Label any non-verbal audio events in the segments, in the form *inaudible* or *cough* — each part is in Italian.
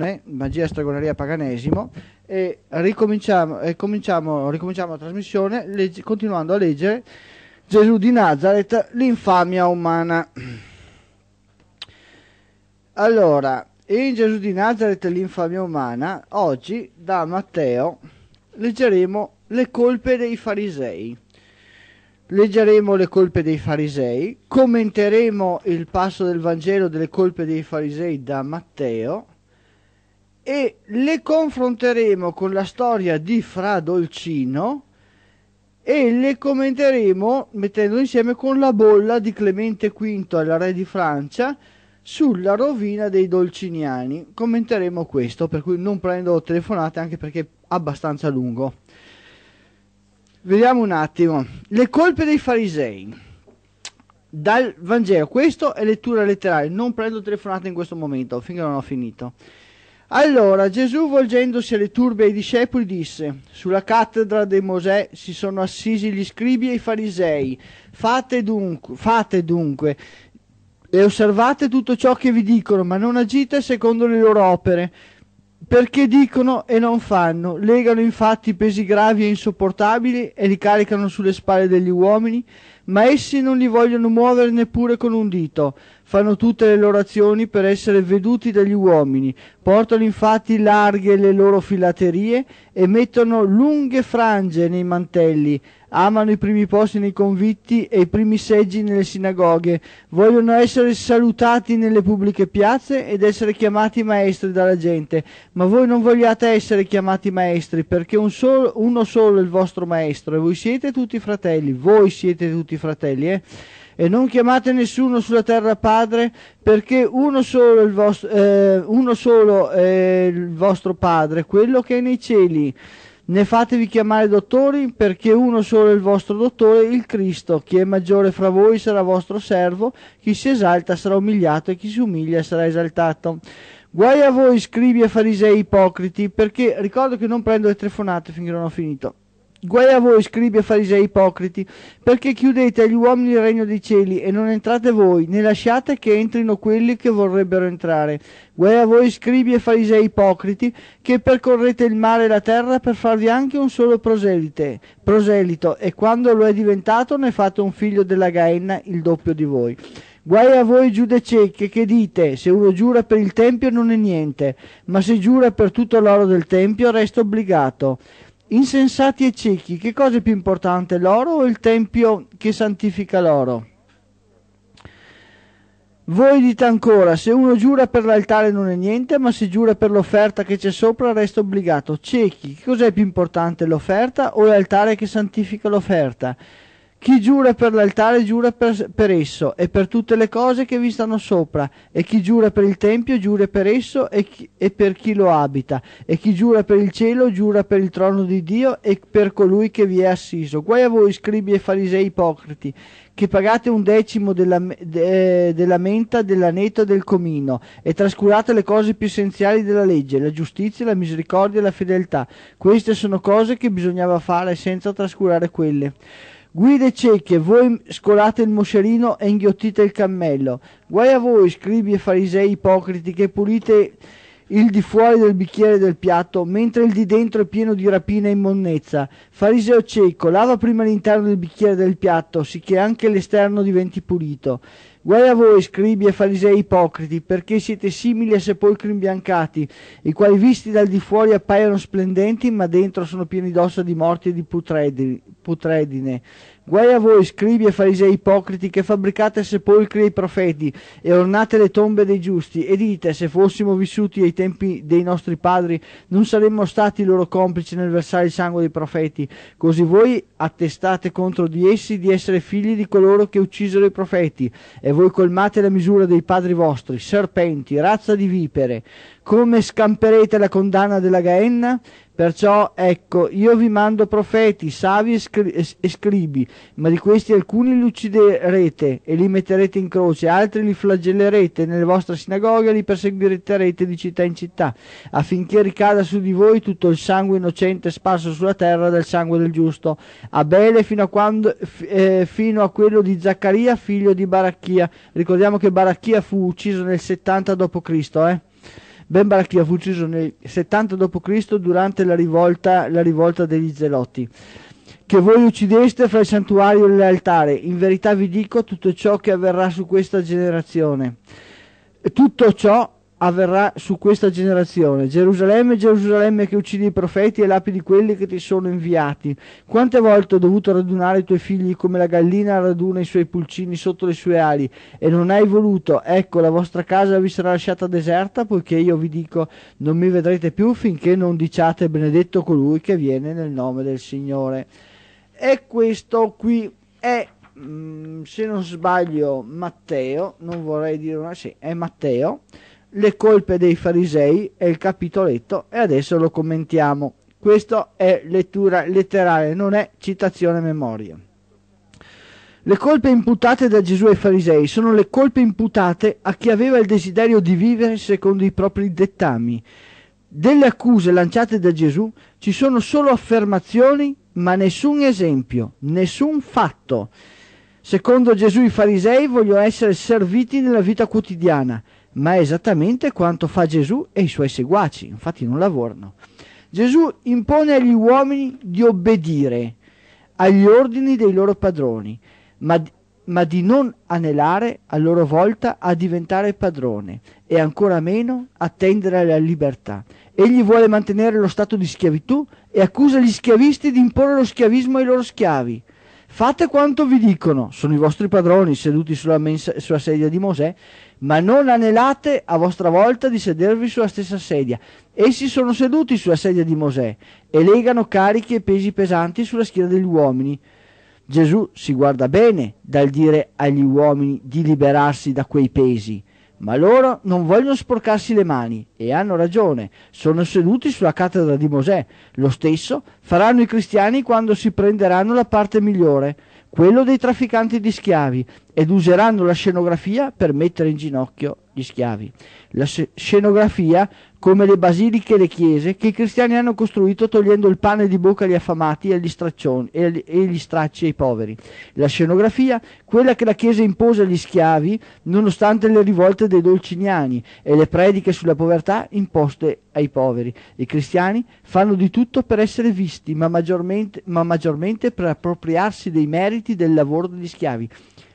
Eh, magia Stregoneria Paganesimo e ricominciamo, ricominciamo, ricominciamo la trasmissione legge, continuando a leggere Gesù di Nazareth, l'infamia umana. Allora, in Gesù di Nazareth, l'infamia umana, oggi da Matteo leggeremo le colpe dei farisei. Leggeremo le colpe dei farisei, commenteremo il passo del Vangelo delle colpe dei farisei da Matteo e le confronteremo con la storia di Fra Dolcino e le commenteremo mettendo insieme con la bolla di Clemente V al re di Francia sulla rovina dei dolciniani. Commenteremo questo, per cui non prendo telefonate anche perché è abbastanza lungo. Vediamo un attimo. Le colpe dei farisei. Dal Vangelo, questo è lettura letterale, non prendo telefonate in questo momento, finché non ho finito. Allora Gesù, volgendosi alle turbe e ai discepoli, disse: Sulla cattedra di Mosè si sono assisi gli scribi e i farisei. Fate dunque, fate dunque e osservate tutto ciò che vi dicono, ma non agite secondo le loro opere. Perché dicono e non fanno, legano infatti pesi gravi e insopportabili e li caricano sulle spalle degli uomini, ma essi non li vogliono muovere neppure con un dito fanno tutte le loro azioni per essere veduti dagli uomini, portano infatti larghe le loro filaterie e mettono lunghe frange nei mantelli, amano i primi posti nei convitti e i primi seggi nelle sinagoghe, vogliono essere salutati nelle pubbliche piazze ed essere chiamati maestri dalla gente, ma voi non vogliate essere chiamati maestri perché un solo, uno solo è il vostro maestro e voi siete tutti fratelli, voi siete tutti fratelli, eh? e non chiamate nessuno sulla terra padre, perché uno solo, il vostro, eh, uno solo è eh, il vostro padre, quello che è nei cieli. Ne fatevi chiamare dottori, perché uno solo è il vostro dottore, il Cristo. Chi è maggiore fra voi sarà vostro servo, chi si esalta sarà umiliato e chi si umilia sarà esaltato. Guai a voi, scrivi e farisei ipocriti, perché ricordo che non prendo le telefonate finché non ho finito. Guai a voi, scribi e farisei ipocriti, perché chiudete agli uomini il regno dei cieli e non entrate voi, né lasciate che entrino quelli che vorrebbero entrare. Guai a voi, scribi e farisei ipocriti, che percorrete il mare e la terra per farvi anche un solo proselite, proselito, e quando lo è diventato ne fate un figlio della Gaenna il doppio di voi. Guai a voi giudececche che dite, se uno giura per il Tempio non è niente, ma se giura per tutto l'oro del Tempio resta obbligato. Insensati e ciechi, che cosa è più importante, l'oro o il tempio che santifica l'oro? Voi dite ancora, se uno giura per l'altare non è niente, ma se giura per l'offerta che c'è sopra resta obbligato. Ciechi, che cos'è più importante, l'offerta o l'altare che santifica l'offerta? Chi giura per l'altare giura per, per, esso e per tutte le cose che vi stanno sopra, e chi giura per il tempio giura per esso e, chi, e, per chi lo abita, e chi giura per il cielo giura per il trono di Dio e per colui che vi è assiso. Guai a voi, scribi e farisei ipocriti, che pagate un decimo della, de, della menta, dell'aneto e del comino, e trascurate le cose più essenziali della legge, la giustizia, la misericordia e la fedeltà. Queste sono cose che bisognava fare senza trascurare quelle. Guide cieche, voi scolate il moscerino e inghiottite il cammello. Guai a voi, scribi e farisei ipocriti, che pulite il di fuori del bicchiere del piatto, mentre il di dentro è pieno di rapina e immonnezza. Fariseo cieco, lava prima l'interno del bicchiere del piatto, sicché anche l'esterno diventi pulito. Guai a voi, scribi e farisei ipocriti, perché siete simili a sepolcri imbiancati, i quali visti dal di fuori appaiono splendenti, ma dentro sono pieni d'ossa di morti e di putredi, putredine. Guai a voi, scribi e farisei ipocriti, che fabbricate sepolcri ai profeti e ornate le tombe dei giusti, e dite, se fossimo vissuti ai tempi dei nostri padri, non saremmo stati loro complici nel versare il sangue dei profeti. Così voi attestate contro di essi di essere figli di coloro che uccisero i profeti, e voi colmate la misura dei padri vostri, serpenti, razza di vipere come scamperete la condanna della Gaenna? Perciò, ecco, io vi mando profeti, savi e, scri- e scribi, ma di questi alcuni li ucciderete e li metterete in croce, altri li flagellerete nelle vostre sinagoghe e li perseguirete di città in città, affinché ricada su di voi tutto il sangue innocente sparso sulla terra del sangue del giusto. Abele fino a, quando, f- eh, fino a quello di Zaccaria, figlio di Baracchia. Ricordiamo che Baracchia fu ucciso nel 70 d.C., eh? Ben Barachia fu ucciso nel 70 d.C. durante la rivolta, la rivolta degli Zeloti che voi uccideste fra il santuario e l'altare. In verità vi dico tutto ciò che avverrà su questa generazione. Tutto ciò avverrà su questa generazione. Gerusalemme, Gerusalemme che uccidi i profeti e lapidi quelli che ti sono inviati. Quante volte ho dovuto radunare i tuoi figli come la gallina raduna i suoi pulcini sotto le sue ali e non hai voluto. Ecco, la vostra casa vi sarà lasciata deserta poiché io vi dico non mi vedrete più finché non diciate benedetto colui che viene nel nome del Signore. E questo qui è mm, se non sbaglio Matteo, non vorrei dire una sì, è Matteo le colpe dei farisei è il capitoletto e adesso lo commentiamo. Questo è lettura letterale, non è citazione memoria. Le colpe imputate da Gesù ai farisei sono le colpe imputate a chi aveva il desiderio di vivere secondo i propri dettami. Delle accuse lanciate da Gesù ci sono solo affermazioni, ma nessun esempio, nessun fatto. Secondo Gesù i farisei vogliono essere serviti nella vita quotidiana, ma è esattamente quanto fa Gesù e i suoi seguaci, infatti non lavorano. Gesù impone agli uomini di obbedire agli ordini dei loro padroni, ma, ma di non anelare a loro volta a diventare padrone e ancora meno attendere alla libertà. Egli vuole mantenere lo stato di schiavitù e accusa gli schiavisti di imporre lo schiavismo ai loro schiavi. Fate quanto vi dicono, sono i vostri padroni seduti sulla, mensa, sulla sedia di Mosè, ma non anelate a vostra volta di sedervi sulla stessa sedia. Essi sono seduti sulla sedia di Mosè e legano carichi e pesi pesanti sulla schiena degli uomini. Gesù si guarda bene dal dire agli uomini di liberarsi da quei pesi, ma loro non vogliono sporcarsi le mani e hanno ragione, sono seduti sulla cattedra di Mosè. Lo stesso faranno i cristiani quando si prenderanno la parte migliore quello dei trafficanti di schiavi ed useranno la scenografia per mettere in ginocchio gli schiavi. La scenografia come le basiliche e le chiese, che i cristiani hanno costruito togliendo il pane di bocca agli affamati e, agli e, e gli stracci ai poveri. La scenografia, quella che la chiesa impose agli schiavi, nonostante le rivolte dei dolciniani e le prediche sulla povertà imposte ai poveri. I cristiani fanno di tutto per essere visti, ma maggiormente, ma maggiormente per appropriarsi dei meriti del lavoro degli schiavi.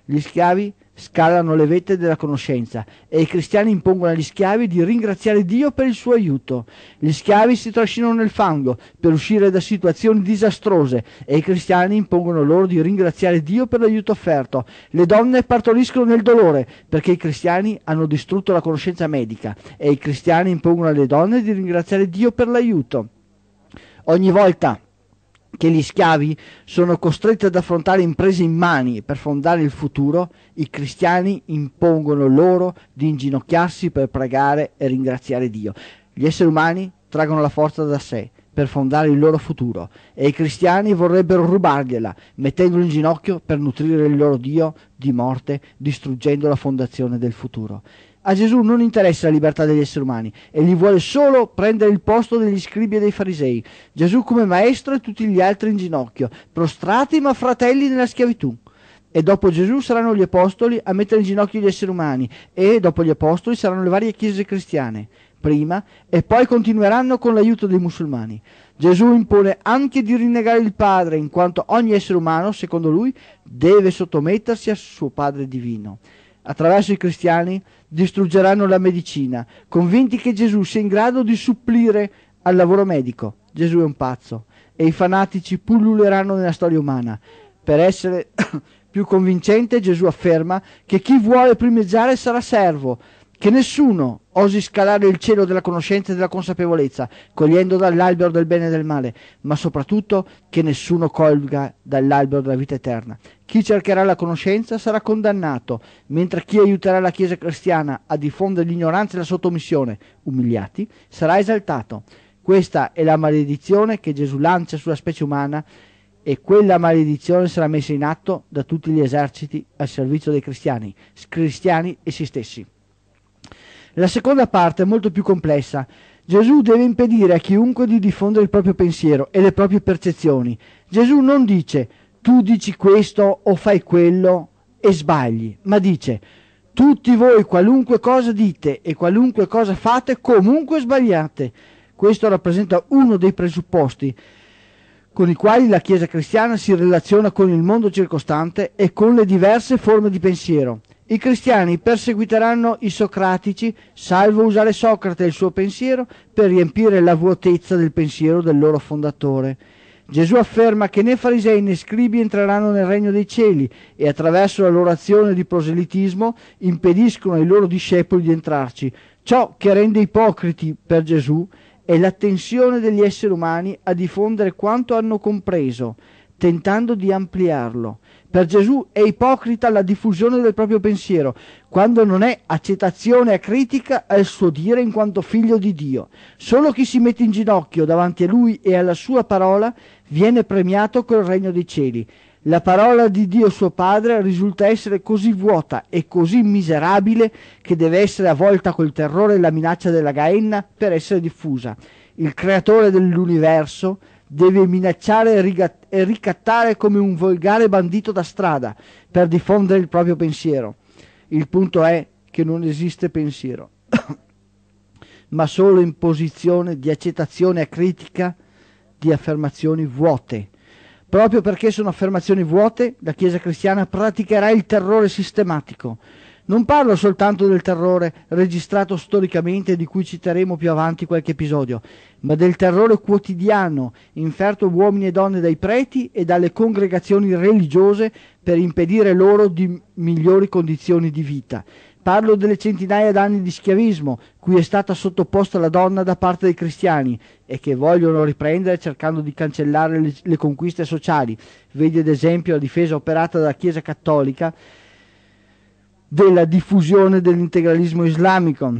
Gli schiavi scalano le vette della conoscenza e i cristiani impongono agli schiavi di ringraziare Dio per il suo aiuto. Gli schiavi si trascinano nel fango per uscire da situazioni disastrose e i cristiani impongono loro di ringraziare Dio per l'aiuto offerto. Le donne partoriscono nel dolore perché i cristiani hanno distrutto la conoscenza medica e i cristiani impongono alle donne di ringraziare Dio per l'aiuto. Ogni volta che gli schiavi sono costretti ad affrontare imprese immani per fondare il futuro, i cristiani impongono loro di inginocchiarsi per pregare e ringraziare Dio. Gli esseri umani traggono la forza da sé per fondare il loro futuro e i cristiani vorrebbero rubargliela, mettendolo in ginocchio per nutrire il loro Dio di morte, distruggendo la fondazione del futuro. A Gesù non interessa la libertà degli esseri umani, egli vuole solo prendere il posto degli scribi e dei farisei. Gesù come maestro e tutti gli altri in ginocchio, prostrati ma fratelli nella schiavitù. E dopo Gesù saranno gli apostoli a mettere in ginocchio gli esseri umani e dopo gli apostoli saranno le varie chiese cristiane, prima, e poi continueranno con l'aiuto dei musulmani. Gesù impone anche di rinnegare il Padre, in quanto ogni essere umano, secondo lui, deve sottomettersi al suo Padre divino. Attraverso i cristiani distruggeranno la medicina, convinti che Gesù sia in grado di supplire al lavoro medico. Gesù è un pazzo e i fanatici pulluleranno nella storia umana. Per essere *coughs* più convincente, Gesù afferma che chi vuole primeggiare sarà servo, che nessuno osi scalare il cielo della conoscenza e della consapevolezza, cogliendo dall'albero del bene e del male, ma soprattutto che nessuno colga dall'albero della vita eterna. Chi cercherà la conoscenza sarà condannato, mentre chi aiuterà la Chiesa cristiana a diffondere l'ignoranza e la sottomissione, umiliati, sarà esaltato. Questa è la maledizione che Gesù lancia sulla specie umana e quella maledizione sarà messa in atto da tutti gli eserciti al servizio dei cristiani, cristiani essi stessi. La seconda parte è molto più complessa. Gesù deve impedire a chiunque di diffondere il proprio pensiero e le proprie percezioni. Gesù non dice tu dici questo o fai quello e sbagli, ma dice tutti voi qualunque cosa dite e qualunque cosa fate comunque sbagliate. Questo rappresenta uno dei presupposti con i quali la Chiesa cristiana si relaziona con il mondo circostante e con le diverse forme di pensiero. I cristiani perseguiteranno i socratici, salvo usare Socrate e il suo pensiero per riempire la vuotezza del pensiero del loro fondatore. Gesù afferma che né farisei né scribi entreranno nel regno dei cieli e attraverso la loro azione di proselitismo impediscono ai loro discepoli di entrarci. Ciò che rende ipocriti per Gesù è l'attenzione degli esseri umani a diffondere quanto hanno compreso, tentando di ampliarlo per Gesù è ipocrita la diffusione del proprio pensiero, quando non è accettazione e critica al suo dire in quanto figlio di Dio. Solo chi si mette in ginocchio davanti a lui e alla sua parola viene premiato col regno dei cieli. La parola di Dio suo Padre risulta essere così vuota e così miserabile che deve essere avvolta col terrore e la minaccia della Gaenna per essere diffusa. Il creatore dell'universo deve minacciare e ricattare come un volgare bandito da strada per diffondere il proprio pensiero. Il punto è che non esiste pensiero, *coughs* ma solo imposizione di accettazione a critica di affermazioni vuote. Proprio perché sono affermazioni vuote, la Chiesa cristiana praticherà il terrore sistematico, non parlo soltanto del terrore registrato storicamente di cui citeremo più avanti qualche episodio, ma del terrore quotidiano inferto uomini e donne dai preti e dalle congregazioni religiose per impedire loro di migliori condizioni di vita. Parlo delle centinaia d'anni di schiavismo cui è stata sottoposta la donna da parte dei cristiani e che vogliono riprendere cercando di cancellare le, le conquiste sociali. Vedi ad esempio la difesa operata dalla Chiesa Cattolica della diffusione dell'integralismo islamico,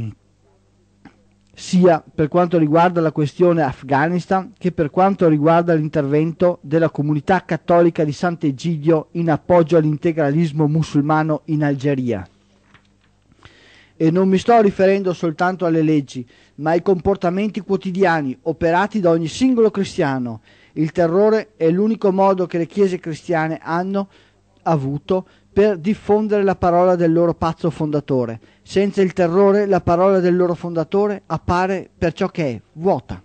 sia per quanto riguarda la questione Afghanistan che per quanto riguarda l'intervento della comunità cattolica di Sant'Egidio in appoggio all'integralismo musulmano in Algeria. E non mi sto riferendo soltanto alle leggi, ma ai comportamenti quotidiani operati da ogni singolo cristiano. Il terrore è l'unico modo che le chiese cristiane hanno avuto per diffondere la parola del loro pazzo fondatore. Senza il terrore la parola del loro fondatore appare per ciò che è, vuota.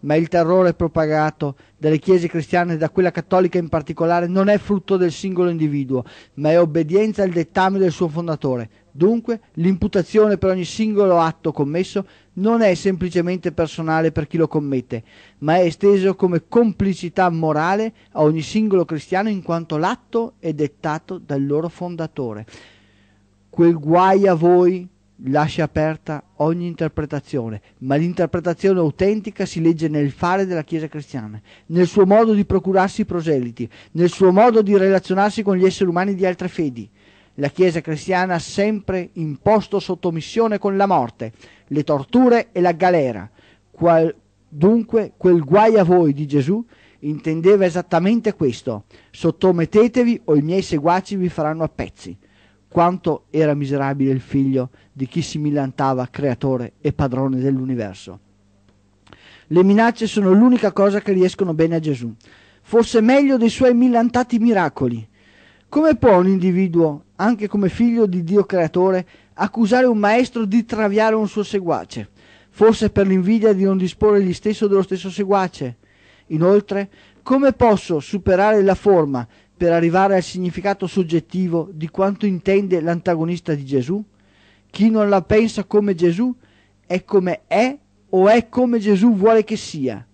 Ma il terrore propagato dalle chiese cristiane e da quella cattolica in particolare non è frutto del singolo individuo, ma è obbedienza al dettame del suo fondatore, Dunque, l'imputazione per ogni singolo atto commesso non è semplicemente personale per chi lo commette, ma è esteso come complicità morale a ogni singolo cristiano in quanto l'atto è dettato dal loro fondatore. Quel guai a voi lascia aperta ogni interpretazione, ma l'interpretazione autentica si legge nel fare della Chiesa cristiana, nel suo modo di procurarsi i proseliti, nel suo modo di relazionarsi con gli esseri umani di altre fedi la Chiesa cristiana ha sempre imposto sottomissione con la morte, le torture e la galera. Qual, dunque quel guai a voi di Gesù intendeva esattamente questo, sottomettetevi o i miei seguaci vi faranno a pezzi. Quanto era miserabile il figlio di chi si millantava creatore e padrone dell'universo. Le minacce sono l'unica cosa che riescono bene a Gesù, forse meglio dei suoi millantati miracoli. Come può un individuo anche come figlio di Dio creatore, accusare un maestro di traviare un suo seguace, forse per l'invidia di non disporre gli stesso dello stesso seguace. Inoltre, come posso superare la forma per arrivare al significato soggettivo di quanto intende l'antagonista di Gesù? Chi non la pensa come Gesù è come è o è come Gesù vuole che sia.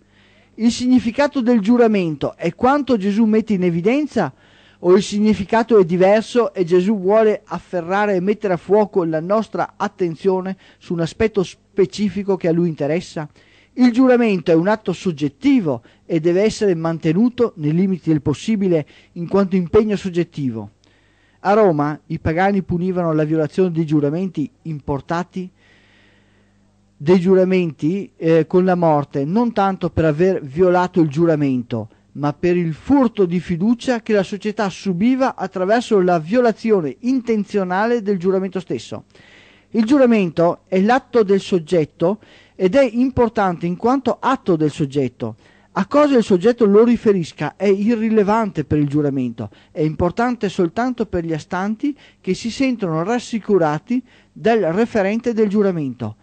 Il significato del giuramento è quanto Gesù mette in evidenza o il significato è diverso e Gesù vuole afferrare e mettere a fuoco la nostra attenzione su un aspetto specifico che a lui interessa? Il giuramento è un atto soggettivo e deve essere mantenuto nei limiti del possibile in quanto impegno soggettivo. A Roma i pagani punivano la violazione dei giuramenti importati dei giuramenti eh, con la morte, non tanto per aver violato il giuramento, ma per il furto di fiducia che la società subiva attraverso la violazione intenzionale del giuramento stesso. Il giuramento è l'atto del soggetto ed è importante in quanto atto del soggetto. A cosa il soggetto lo riferisca è irrilevante per il giuramento, è importante soltanto per gli astanti che si sentono rassicurati dal referente del giuramento.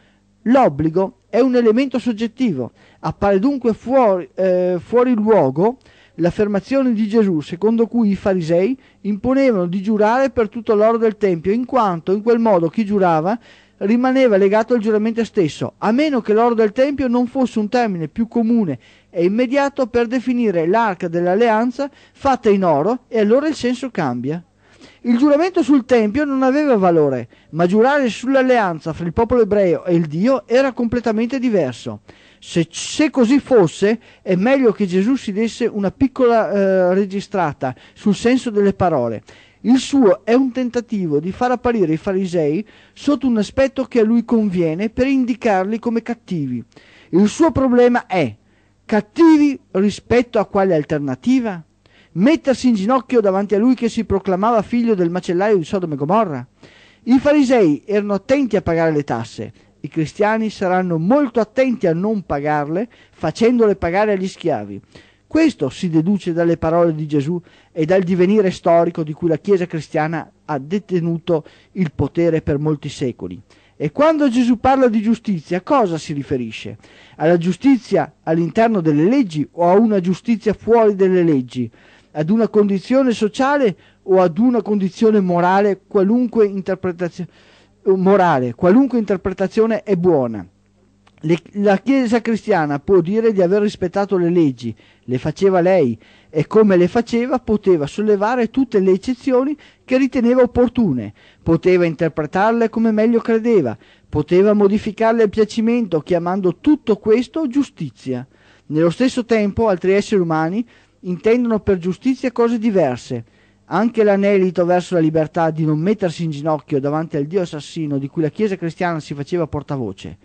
L'obbligo è un elemento soggettivo Appare dunque fuori, eh, fuori luogo l'affermazione di Gesù secondo cui i farisei imponevano di giurare per tutto l'oro del Tempio, in quanto in quel modo chi giurava rimaneva legato al giuramento stesso, a meno che l'oro del Tempio non fosse un termine più comune e immediato per definire l'arca dell'alleanza fatta in oro e allora il senso cambia. Il giuramento sul Tempio non aveva valore, ma giurare sull'alleanza fra il popolo ebreo e il Dio era completamente diverso. Se, se, così fosse, è meglio che Gesù si desse una piccola eh, registrata sul senso delle parole. Il suo è un tentativo di far apparire i farisei sotto un aspetto che a lui conviene per indicarli come cattivi. Il suo problema è cattivi rispetto a quale alternativa? Mettersi in ginocchio davanti a lui che si proclamava figlio del macellaio di Sodome e Gomorra? I farisei erano attenti a pagare le tasse i cristiani saranno molto attenti a non pagarle, facendole pagare agli schiavi. Questo si deduce dalle parole di Gesù e dal divenire storico di cui la Chiesa cristiana ha detenuto il potere per molti secoli. E quando Gesù parla di giustizia, a cosa si riferisce? Alla giustizia all'interno delle leggi o a una giustizia fuori delle leggi? Ad una condizione sociale o ad una condizione morale, qualunque interpretazione? morale, qualunque interpretazione è buona. Le, la Chiesa cristiana può dire di aver rispettato le leggi, le faceva lei e come le faceva poteva sollevare tutte le eccezioni che riteneva opportune, poteva interpretarle come meglio credeva, poteva modificarle a piacimento chiamando tutto questo giustizia. Nello stesso tempo altri esseri umani intendono per giustizia cose diverse anche l'anelito verso la libertà di non mettersi in ginocchio davanti al Dio assassino di cui la Chiesa cristiana si faceva portavoce.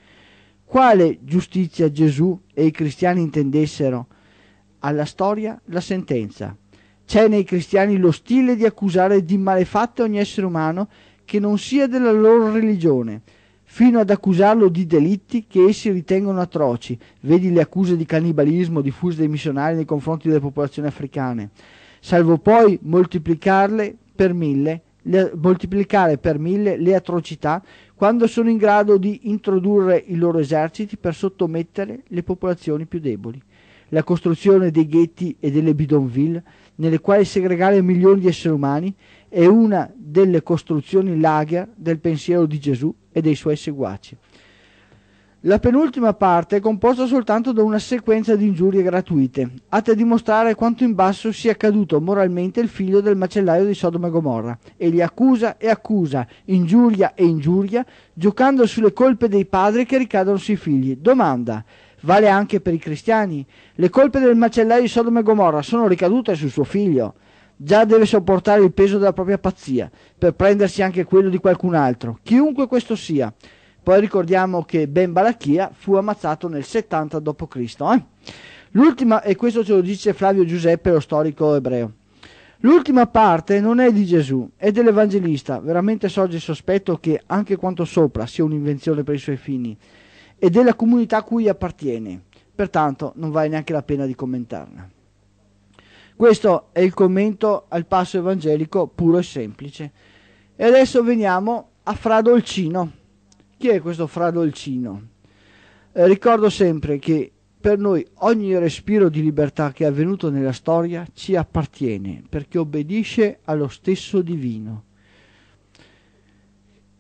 Quale giustizia Gesù e i cristiani intendessero? Alla storia la sentenza. C'è nei cristiani lo stile di accusare di malefatte ogni essere umano che non sia della loro religione, fino ad accusarlo di delitti che essi ritengono atroci. Vedi le accuse di cannibalismo diffuse dai missionari nei confronti delle popolazioni africane salvo poi moltiplicarle per mille, le, moltiplicare per mille le atrocità quando sono in grado di introdurre i loro eserciti per sottomettere le popolazioni più deboli. La costruzione dei ghetti e delle bidonville, nelle quali segregare milioni di esseri umani, è una delle costruzioni lager del pensiero di Gesù e dei suoi seguaci. La penultima parte è composta soltanto da una sequenza di ingiurie gratuite, atte a dimostrare quanto in basso sia caduto moralmente il figlio del macellaio di Sodoma e Gomorra, e li accusa e accusa, ingiuria e ingiuria, giocando sulle colpe dei padri che ricadono sui figli. Domanda, vale anche per i cristiani? Le colpe del macellaio di Sodoma e Gomorra sono ricadute su suo figlio? già deve sopportare il peso della propria pazzia, per prendersi anche quello di qualcun altro, chiunque questo sia. Poi ricordiamo che Ben Balachia fu ammazzato nel 70 d.C. Eh? L'ultima, e questo ce lo dice Flavio Giuseppe, lo storico ebreo. L'ultima parte non è di Gesù, è dell'Evangelista. Veramente sorge il sospetto che anche quanto sopra sia un'invenzione per i suoi fini e della comunità a cui appartiene. Pertanto non vale neanche la pena di commentarla. Questo è il commento al passo evangelico puro e semplice. E adesso veniamo a Fra Dolcino. Chi è questo Fra Dolcino? Eh, ricordo sempre che per noi ogni respiro di libertà che è avvenuto nella storia ci appartiene perché obbedisce allo stesso divino.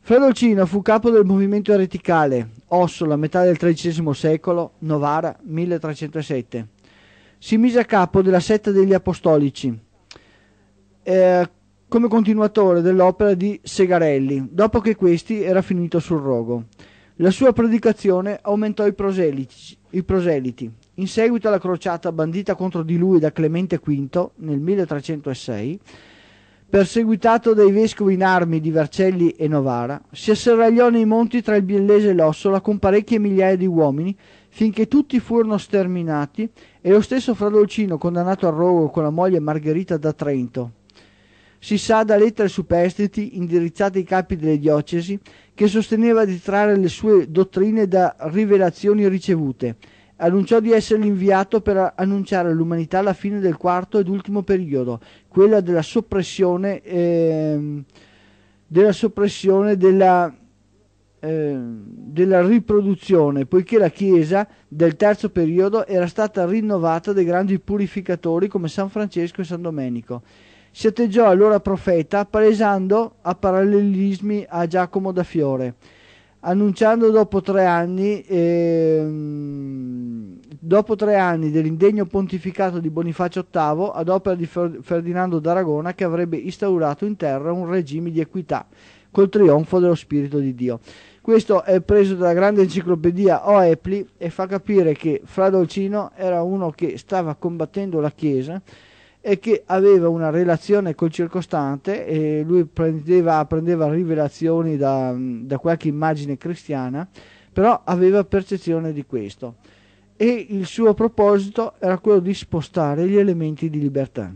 Fredolcino fu capo del movimento ereticale, osso la metà del XIII secolo, Novara, 1307. Si mise a capo della setta degli apostolici, eh, come continuatore dell'opera di Segarelli, dopo che questi era finito sul rogo. La sua predicazione aumentò i proseliti, i proseliti. In seguito alla crociata bandita contro di lui da Clemente V nel 1306, perseguitato dai vescovi in armi di Vercelli e Novara, si asserragliò nei monti tra il Biellese e l'Ossola con parecchie migliaia di uomini, finché tutti furono sterminati e lo stesso Fradolcino, condannato al rogo con la moglie Margherita da Trento, si sa da lettere superstiti indirizzate ai capi delle diocesi che sosteneva di trarre le sue dottrine da rivelazioni ricevute. Annunciò di essere l'inviato per annunciare all'umanità la fine del quarto ed ultimo periodo, quella della soppressione, eh, della, soppressione della, eh, della riproduzione, poiché la Chiesa del terzo periodo era stata rinnovata dai grandi purificatori come San Francesco e San Domenico si atteggiò allora profeta, palesando a parallelismi a Giacomo da Fiore, annunciando dopo tre anni, ehm, dopo tre anni dell'indegno pontificato di Bonifacio VIII ad opera di Fer- Ferdinando d'Aragona che avrebbe instaurato in terra un regime di equità col trionfo dello Spirito di Dio. Questo è preso dalla grande enciclopedia Oepli e fa capire che Fra Dolcino era uno che stava combattendo la Chiesa e che aveva una relazione col circostante e lui prendeva, prendeva rivelazioni da, da qualche immagine cristiana, però aveva percezione di questo e il suo proposito era quello di spostare gli elementi di libertà.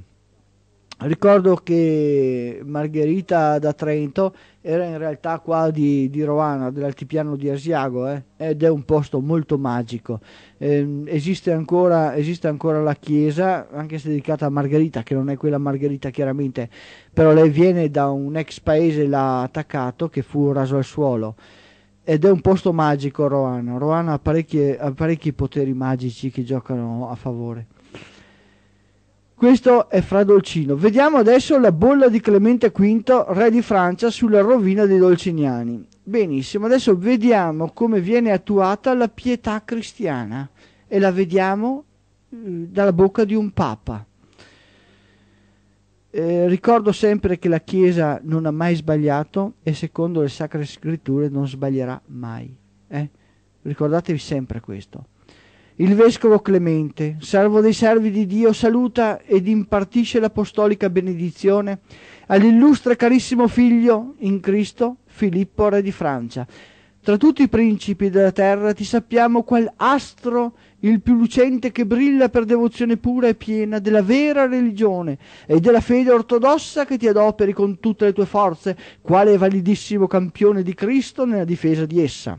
Ricordo che Margherita da Trento era in realtà qua di, di Rovana, dell'altipiano di Asiago, eh? ed è un posto molto magico. Eh, esiste, ancora, esiste, ancora, la chiesa, anche se dedicata a Margherita, che non è quella Margherita chiaramente, però lei viene da un ex paese l'ha attaccato che fu raso al suolo. Ed è un posto magico Roana. Roana ha, ha parecchi poteri magici che giocano a favore. Questo è fra Dolcino. Vediamo adesso la bolla di Clemente V, re di Francia, sulla rovina dei Dolciniani. Benissimo, adesso vediamo come viene attuata la pietà cristiana e la vediamo mm, dalla bocca di un papa. Eh, ricordo sempre che la Chiesa non ha mai sbagliato e secondo le sacre scritture non sbaglierà mai. Eh? Ricordatevi sempre questo. Il vescovo Clemente, servo dei servi di Dio, saluta ed impartisce l'apostolica benedizione all'illustre carissimo figlio in Cristo, Filippo, re di Francia. Tra tutti i principi della terra ti sappiamo qual astro il più lucente che brilla per devozione pura e piena della vera religione e della fede ortodossa che ti adoperi con tutte le tue forze, quale validissimo campione di Cristo nella difesa di essa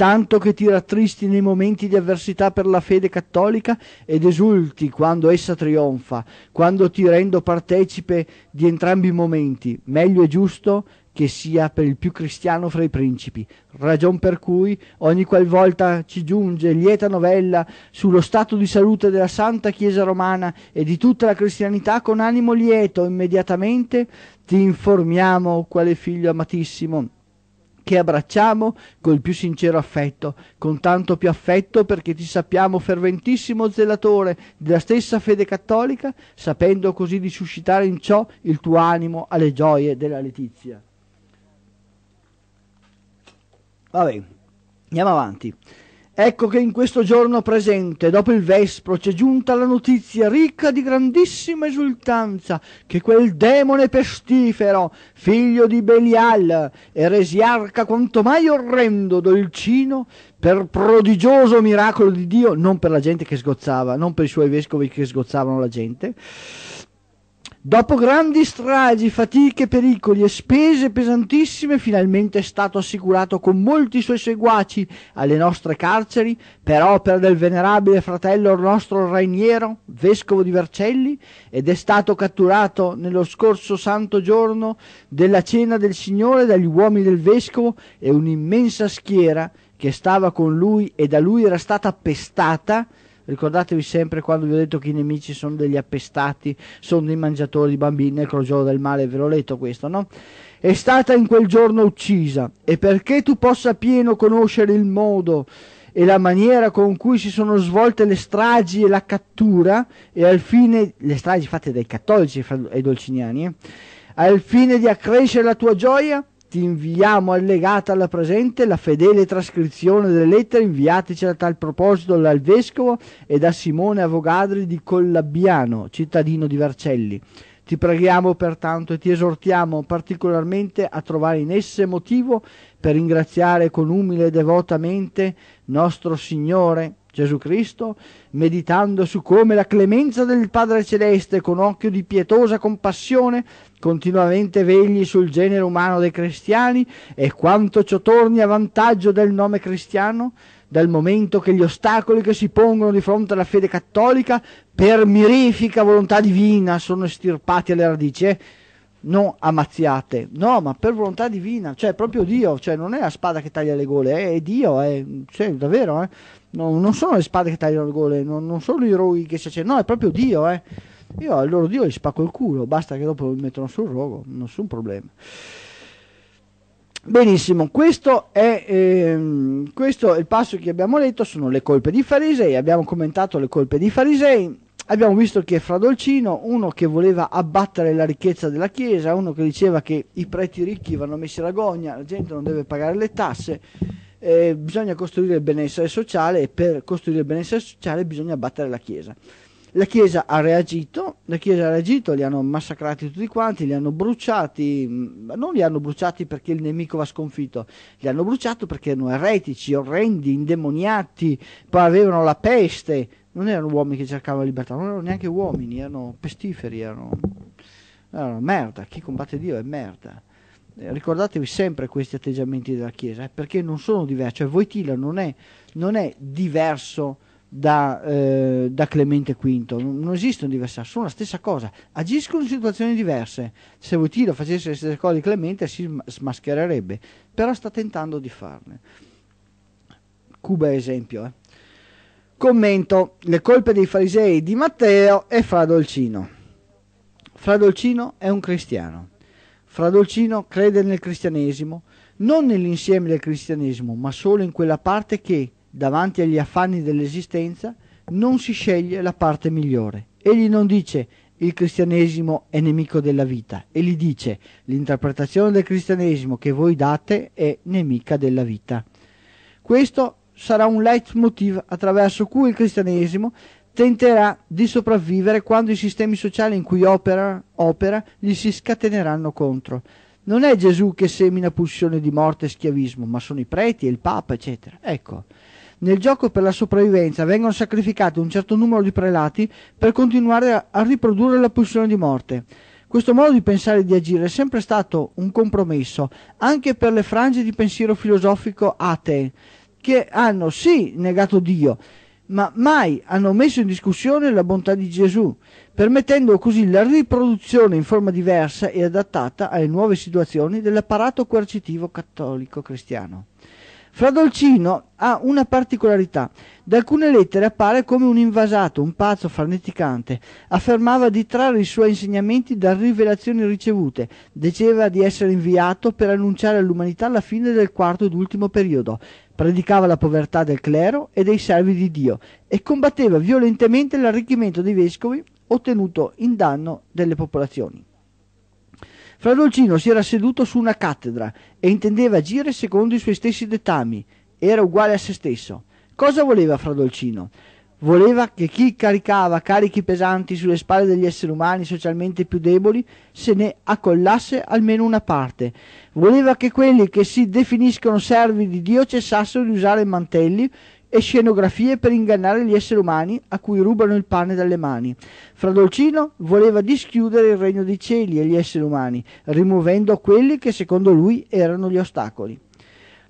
tanto che ti rattristi nei momenti di avversità per la fede cattolica ed esulti quando essa trionfa, quando ti rendo partecipe di entrambi i momenti, meglio e giusto che sia per il più cristiano fra i principi, ragion per cui ogni qualvolta ci giunge lieta novella sullo stato di salute della Santa Chiesa Romana e di tutta la cristianità con animo lieto immediatamente ti informiamo quale figlio amatissimo che abbracciamo col più sincero affetto, con tanto più affetto perché ti sappiamo ferventissimo zelatore della stessa fede cattolica, sapendo così di suscitare in ciò il tuo animo alle gioie della letizia. Va bene, andiamo avanti. Ecco che in questo giorno presente, dopo il vespro, c'è giunta la notizia ricca di grandissima esultanza che quel demone pestifero, figlio di Belial, eresiarca quanto mai orrendo dolcino, per prodigioso miracolo di Dio, non per la gente che sgozzava, non per i suoi vescovi che sgozzavano la gente, Dopo grandi stragi, fatiche, pericoli e spese pesantissime, finalmente è stato assicurato con molti suoi seguaci alle nostre carceri, per opera del venerabile fratello nostro Rainiero, vescovo di Vercelli, ed è stato catturato nello scorso santo giorno della cena del Signore dagli uomini del vescovo e un'immensa schiera che stava con lui e da lui era stata pestata, Ricordatevi sempre quando vi ho detto che i nemici sono degli appestati, sono dei mangiatori di bambini, ecco il giorno del male, ve l'ho letto questo, no? È stata in quel giorno uccisa e perché tu possa pieno conoscere il modo e la maniera con cui si sono svolte le stragi e la cattura, e al fine le stragi fatte dai cattolici e dolciniani, eh, al fine di accrescere la tua gioia, ti inviamo allegata alla presente la fedele trascrizione delle lettere inviateci a tal proposito dal Vescovo e da Simone Avogadri di Collabbiano, cittadino di Vercelli. Ti preghiamo pertanto e ti esortiamo particolarmente a trovare in esse motivo per ringraziare con umile e devotamente nostro Signore Gesù Cristo, meditando su come la clemenza del Padre Celeste con occhio di pietosa compassione continuamente vegli sul genere umano dei cristiani e quanto ciò torni a vantaggio del nome cristiano, dal momento che gli ostacoli che si pongono di fronte alla fede cattolica per mirifica volontà divina sono estirpati alle radici. Eh? non ammazziate, no, ma per volontà divina, cioè proprio Dio, cioè non è la spada che taglia le gole, è Dio, è, cioè, davvero, eh? No, non sono le spade che tagliano il gole, non, non sono i roghi che si accendono, no, è proprio Dio, eh. Io al loro Dio gli spacco il culo, basta che dopo mi mettono sul rogo, nessun problema. Benissimo, questo è, ehm, questo è il passo che abbiamo letto, sono le colpe di Farisei, abbiamo commentato le colpe di Farisei, abbiamo visto che fra Dolcino, uno che voleva abbattere la ricchezza della Chiesa, uno che diceva che i preti ricchi vanno messi alla gogna, la gente non deve pagare le tasse, eh, bisogna costruire il benessere sociale e per costruire il benessere sociale bisogna battere la Chiesa. La Chiesa ha reagito, la Chiesa ha reagito, li hanno massacrati tutti quanti, li hanno bruciati, ma non li hanno bruciati perché il nemico va sconfitto, li hanno bruciati perché erano eretici, orrendi, indemoniati, poi avevano la peste, non erano uomini che cercavano libertà, non erano neanche uomini, erano pestiferi, erano, erano merda, chi combatte Dio è merda. Certo. ricordatevi sempre questi atteggiamenti della Chiesa, eh, perché non sono diversi, cioè Voitila non è, non è diverso da, eh, da, Clemente V, non, non esistono diversi, sono la stessa cosa, agiscono in situazioni diverse, se Voitila facesse le stesse cose di Clemente si smaschererebbe, però sta tentando di farne. Cuba è esempio. Eh. Commento, le colpe dei farisei di Matteo e Fra Dolcino. Fra Dolcino è un cristiano Fradolcino crede nel cristianesimo, non nell'insieme del cristianesimo, ma solo in quella parte che, davanti agli affanni dell'esistenza, non si sceglie la parte migliore. Egli non dice il cristianesimo è nemico della vita, egli dice l'interpretazione del cristianesimo che voi date è nemica della vita. Questo sarà un leitmotiv attraverso cui il cristianesimo tenterà di sopravvivere quando i sistemi sociali in cui opera, opera gli si scateneranno contro. Non è Gesù che semina pulsione di morte e schiavismo, ma sono i preti e il Papa, eccetera. Ecco, nel gioco per la sopravvivenza vengono sacrificati un certo numero di prelati per continuare a, a riprodurre la pulsione di morte. Questo modo di pensare e di agire è sempre stato un compromesso anche per le frange di pensiero filosofico atee, che hanno sì negato Dio, ma mai hanno messo in discussione la bontà di Gesù, permettendo così la riproduzione in forma diversa e adattata alle nuove situazioni dell'apparato coercitivo cattolico cristiano. Fra Dolcino ha una particolarità. Da alcune lettere appare come un invasato, un pazzo farneticante. Affermava di trarre i suoi insegnamenti da rivelazioni ricevute. Diceva di essere inviato per annunciare all'umanità la fine del quarto ed ultimo periodo predicava la povertà del clero e dei servi di Dio e combatteva violentemente l'arricchimento dei vescovi ottenuto in danno delle popolazioni. Fra Dolcino si era seduto su una cattedra e intendeva agire secondo i suoi stessi dettami, era uguale a se stesso. Cosa voleva Fra Dolcino? Voleva che chi caricava carichi pesanti sulle spalle degli esseri umani socialmente più deboli se ne accollasse almeno una parte. Voleva che quelli che si definiscono servi di Dio cessassero di usare mantelli e scenografie per ingannare gli esseri umani a cui rubano il pane dalle mani. Fradolcino voleva dischiudere il regno dei cieli e gli esseri umani, rimuovendo quelli che secondo lui erano gli ostacoli.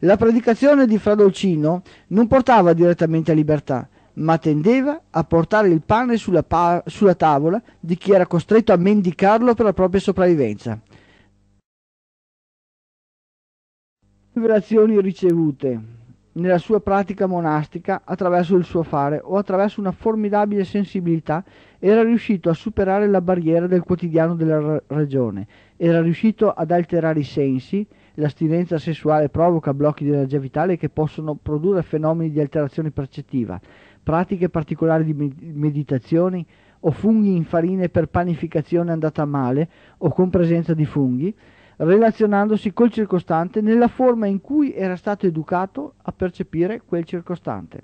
La predicazione di Fradolcino non portava direttamente a libertà, ma tendeva a portare il pane sulla, pa- sulla tavola di chi era costretto a mendicarlo per la propria sopravvivenza. Rivelazioni ricevute nella sua pratica monastica attraverso il suo fare o attraverso una formidabile sensibilità era riuscito a superare la barriera del quotidiano della ragione, era riuscito ad alterare i sensi, l'astinenza sessuale provoca blocchi di energia vitale che possono produrre fenomeni di alterazione percettiva, pratiche particolari di meditazioni o funghi in farine per panificazione andata male o con presenza di funghi, relazionandosi col circostante nella forma in cui era stato educato a percepire quel circostante.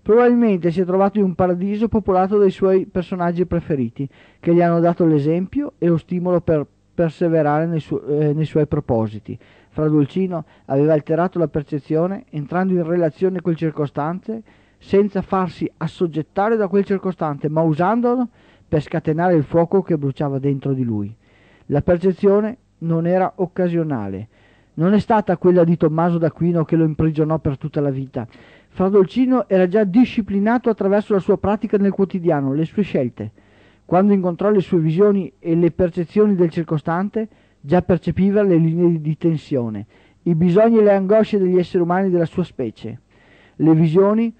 Probabilmente si è trovato in un paradiso popolato dai suoi personaggi preferiti, che gli hanno dato l'esempio e lo stimolo per perseverare nei, su- eh, nei suoi propositi. Fra Dolcino aveva alterato la percezione, entrando in relazione col circostante, senza farsi assoggettare da quel circostante, ma usandolo per scatenare il fuoco che bruciava dentro di lui. La percezione non era occasionale, non è stata quella di Tommaso d'Aquino che lo imprigionò per tutta la vita. Fra Dolcino era già disciplinato attraverso la sua pratica nel quotidiano, le sue scelte. Quando incontrò le sue visioni e le percezioni del circostante, già percepiva le linee di tensione, i bisogni e le angosce degli esseri umani della sua specie. Le visioni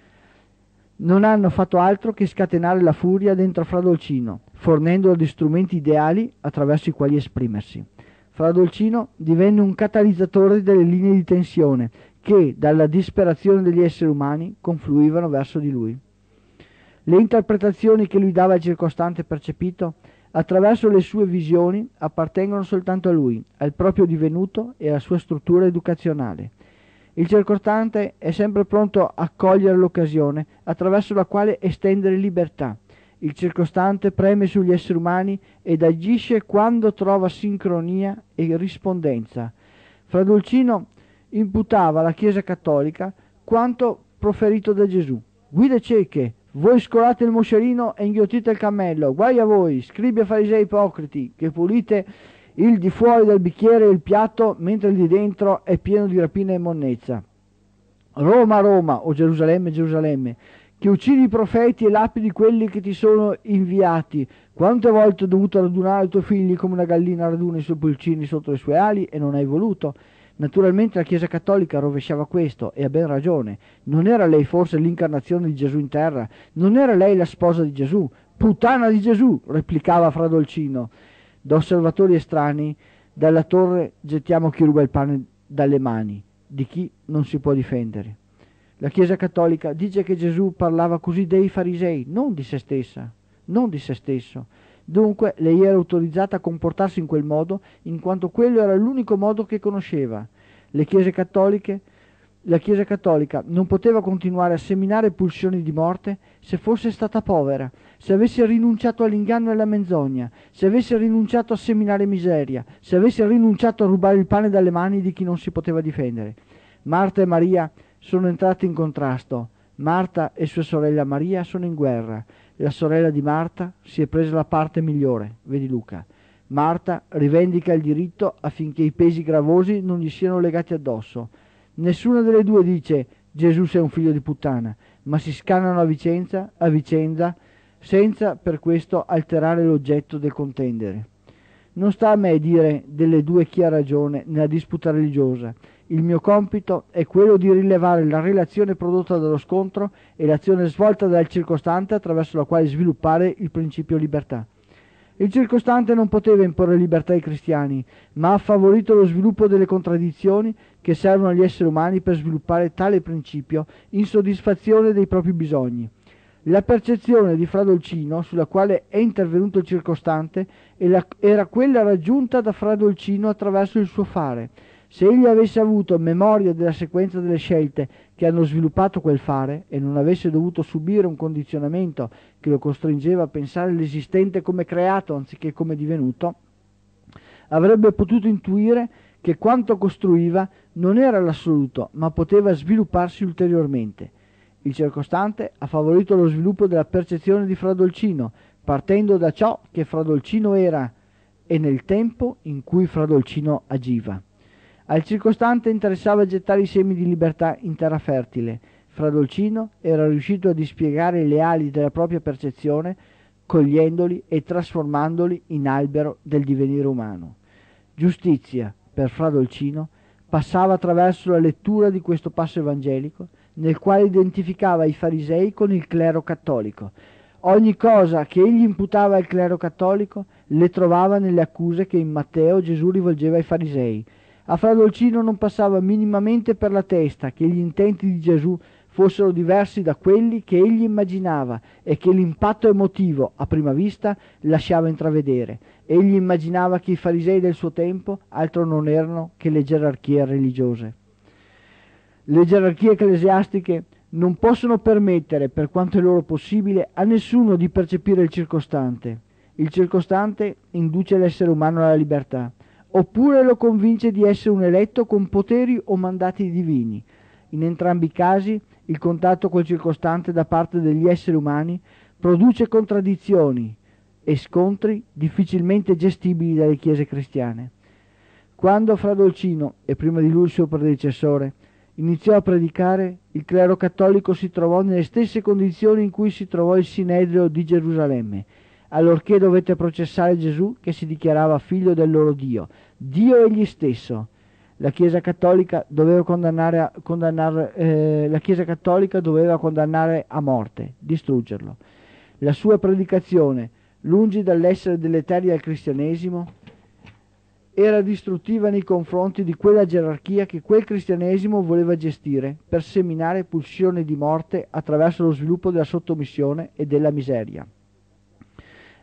non hanno fatto altro che scatenare la furia dentro Fra Dolcino, fornendolo di strumenti ideali attraverso i quali esprimersi. Fra Dolcino divenne un catalizzatore delle linee di tensione che, dalla disperazione degli esseri umani, confluivano verso di lui. Le interpretazioni che lui dava al circostante percepito, attraverso le sue visioni, appartengono soltanto a lui, al proprio divenuto e alla sua struttura educazionale. Il circostante è sempre pronto a cogliere l'occasione attraverso la quale estendere libertà. Il circostante preme sugli esseri umani ed agisce quando trova sincronia e rispondenza. Fra Dolcino imputava alla Chiesa cattolica quanto proferito da Gesù. Guide cieche, voi scolate il moscerino e inghiottite il cammello, guai a voi, scribi e farisei ipocriti, che pulite il di fuori del bicchiere e il piatto, mentre il di dentro è pieno di rapina e monnezza. Roma, Roma, o Gerusalemme, Gerusalemme, che uccidi i profeti e lapidi quelli che ti sono inviati. Quante volte ho dovuto radunare i tuoi figli come una gallina raduna i suoi pulcini sotto le sue ali e non hai voluto? Naturalmente la Chiesa Cattolica rovesciava questo, e ha ben ragione. Non era lei forse l'incarnazione di Gesù in terra? Non era lei la sposa di Gesù? Puttana di Gesù! replicava Fradolcino. Da osservatori estranei, dalla torre gettiamo chi ruba il pane dalle mani di chi non si può difendere. La Chiesa cattolica dice che Gesù parlava così dei farisei, non di se stessa, non di se stesso. Dunque lei era autorizzata a comportarsi in quel modo, in quanto quello era l'unico modo che conosceva. Le Chiese cattoliche la Chiesa cattolica non poteva continuare a seminare pulsioni di morte se fosse stata povera, se avesse rinunciato all'inganno e alla menzogna, se avesse rinunciato a seminare miseria, se avesse rinunciato a rubare il pane dalle mani di chi non si poteva difendere. Marta e Maria sono entrate in contrasto. Marta e sua sorella Maria sono in guerra. La sorella di Marta si è presa la parte migliore, vedi Luca. Marta rivendica il diritto affinché i pesi gravosi non gli siano legati addosso. Nessuna delle due dice Gesù sei un figlio di puttana, ma si scannano a vicenda, a vicenda senza per questo alterare l'oggetto del contendere. Non sta a me dire delle due chi ha ragione nella disputa religiosa. Il mio compito è quello di rilevare la relazione prodotta dallo scontro e l'azione svolta dal circostante attraverso la quale sviluppare il principio libertà. Il circostante non poteva imporre libertà ai cristiani, ma ha favorito lo sviluppo delle contraddizioni che servono agli esseri umani per sviluppare tale principio in soddisfazione dei propri bisogni. La percezione di Fra Dolcino, sulla quale è intervenuto il circostante, era quella raggiunta da Fra Dolcino attraverso il suo fare, se egli avesse avuto memoria della sequenza delle scelte che hanno sviluppato quel fare e non avesse dovuto subire un condizionamento che lo costringeva a pensare l'esistente come creato anziché come divenuto, avrebbe potuto intuire che quanto costruiva non era l'assoluto, ma poteva svilupparsi ulteriormente. Il circostante ha favorito lo sviluppo della percezione di Fradolcino, partendo da ciò che Fradolcino era e nel tempo in cui Fradolcino agiva. Al circostante interessava gettare i semi di libertà in terra fertile. Fra Dolcino era riuscito a dispiegare le ali della propria percezione, cogliendoli e trasformandoli in albero del divenire umano. Giustizia, per Fra Dolcino, passava attraverso la lettura di questo passo evangelico, nel quale identificava i farisei con il clero cattolico. Ogni cosa che egli imputava al clero cattolico le trovava nelle accuse che in Matteo Gesù rivolgeva ai farisei, a fra Dolcino non passava minimamente per la testa che gli intenti di Gesù fossero diversi da quelli che egli immaginava e che l'impatto emotivo, a prima vista, lasciava intravedere. Egli immaginava che i farisei del suo tempo altro non erano che le gerarchie religiose. Le gerarchie ecclesiastiche non possono permettere, per quanto è loro possibile, a nessuno di percepire il circostante. Il circostante induce l'essere umano alla libertà oppure lo convince di essere un eletto con poteri o mandati divini. In entrambi i casi il contatto col circostante da parte degli esseri umani produce contraddizioni e scontri difficilmente gestibili dalle chiese cristiane. Quando Fra Dolcino, e prima di lui il suo predecessore, iniziò a predicare, il clero cattolico si trovò nelle stesse condizioni in cui si trovò il Sinedrio di Gerusalemme, allorché dovette processare Gesù che si dichiarava figlio del loro Dio, Dio egli stesso. La Chiesa Cattolica doveva condannare, a, condannare eh, la Chiesa Cattolica doveva condannare a morte, distruggerlo. La sua predicazione, lungi dall'essere deleteria al cristianesimo, era distruttiva nei confronti di quella gerarchia che quel cristianesimo voleva gestire per seminare pulsione di morte attraverso lo sviluppo della sottomissione e della miseria.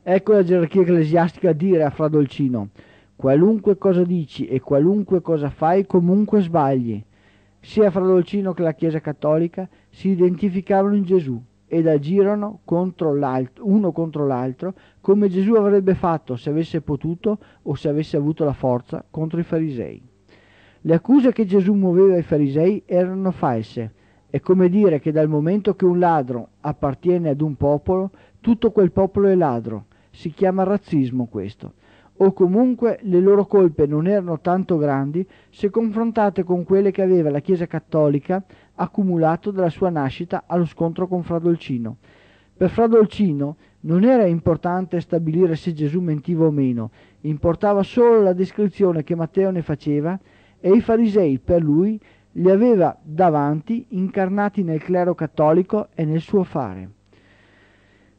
Ecco la gerarchia ecclesiastica a dire a Fra Dolcino: qualunque cosa dici e qualunque cosa fai, comunque sbagli. Sia Fra Dolcino che la Chiesa Cattolica si identificavano in Gesù ed agirono contro uno contro l'altro come Gesù avrebbe fatto se avesse potuto o se avesse avuto la forza contro i farisei. Le accuse che Gesù muoveva ai farisei erano false. È come dire che dal momento che un ladro appartiene ad un popolo, tutto quel popolo è ladro si chiama razzismo questo. O comunque le loro colpe non erano tanto grandi se confrontate con quelle che aveva la Chiesa Cattolica accumulato dalla sua nascita allo scontro con Fra Dolcino. Per Fra Dolcino non era importante stabilire se Gesù mentiva o meno, importava solo la descrizione che Matteo ne faceva e i farisei per lui li aveva davanti incarnati nel clero cattolico e nel suo fare.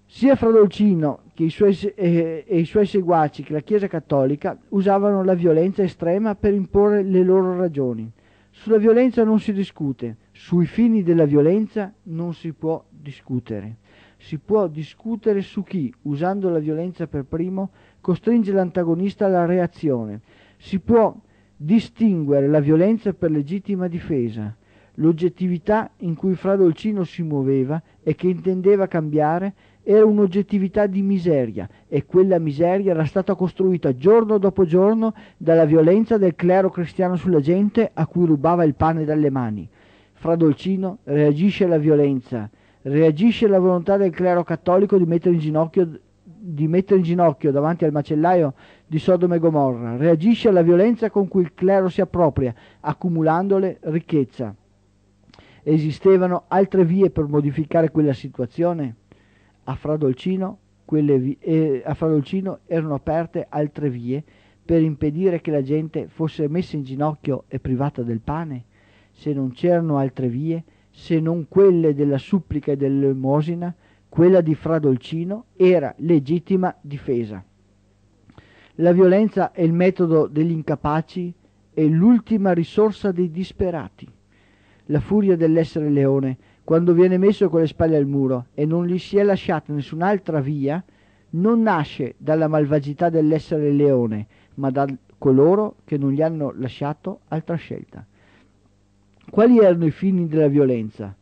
Sia fra Lolcino suoi, eh, e i suoi seguaci che la Chiesa cattolica usavano la violenza estrema per imporre le loro ragioni. Sulla violenza non si discute, sui fini della violenza non si può discutere. Si può discutere su chi, usando la violenza per primo, costringe l'antagonista alla reazione. Si può distinguere la violenza per legittima difesa. L'oggettività in cui Fra Dolcino si muoveva e che intendeva cambiare era un'oggettività di miseria e quella miseria era stata costruita giorno dopo giorno dalla violenza del clero cristiano sulla gente a cui rubava il pane dalle mani. Fra Dolcino reagisce alla violenza, reagisce alla volontà del clero cattolico di mettere in ginocchio di mettere in ginocchio davanti al macellaio di Sodome e Gomorra, reagisce alla violenza con cui il clero si appropria, accumulandole ricchezza. Esistevano altre vie per modificare quella situazione? A Fradolcino, vi- eh, a Fradolcino erano aperte altre vie per impedire che la gente fosse messa in ginocchio e privata del pane? Se non c'erano altre vie, se non quelle della supplica e dell'elemosina, quella di Fradolcino era legittima difesa. La violenza è il metodo degli incapaci e l'ultima risorsa dei disperati. La furia dell'essere leone quando viene messo con le spalle al muro e non gli si è lasciata nessun'altra via, non nasce dalla malvagità dell'essere leone, ma da coloro che non gli hanno lasciato altra scelta. Quali erano i fini della violenza?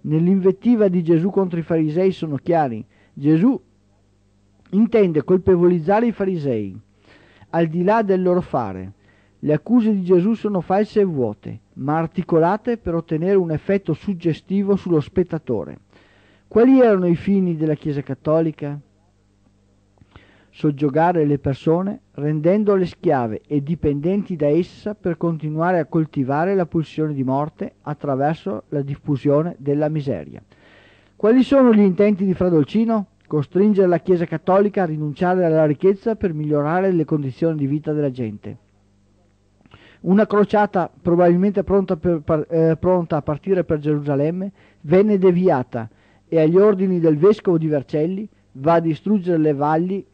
Nell'invettiva di Gesù contro i farisei sono chiari. Gesù intende colpevolizzare i farisei, al di là del loro fare, le accuse di Gesù sono false e vuote, ma articolate per ottenere un effetto suggestivo sullo spettatore. Quali erano i fini della Chiesa cattolica? Soggiogare le persone rendendole schiave e dipendenti da essa per continuare a coltivare la pulsione di morte attraverso la diffusione della miseria. Quali sono gli intenti di Fradolcino? Costringere la Chiesa cattolica a rinunciare alla ricchezza per migliorare le condizioni di vita della gente. Una crociata probabilmente pronta, per, par, eh, pronta a partire per Gerusalemme venne deviata e agli ordini del vescovo di Vercelli va a distruggere le valli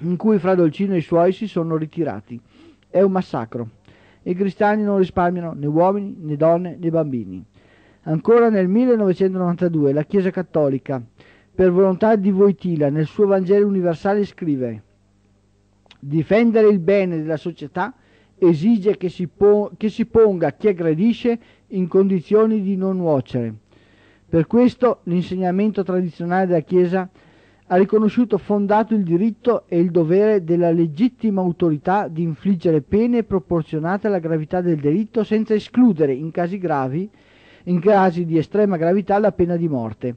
in cui Fra Dolcino e i suoi si sono ritirati. È un massacro. I cristiani non risparmiano né uomini, né donne, né bambini. Ancora nel 1992 la Chiesa Cattolica, per volontà di Voitila, nel suo Vangelo universale scrive Difendere il bene della società esige che si, po- che si ponga chi aggredisce in condizioni di non nuocere. Per questo l'insegnamento tradizionale della Chiesa ha riconosciuto fondato il diritto e il dovere della legittima autorità di infliggere pene proporzionate alla gravità del delitto senza escludere in casi gravi, in casi di estrema gravità, la pena di morte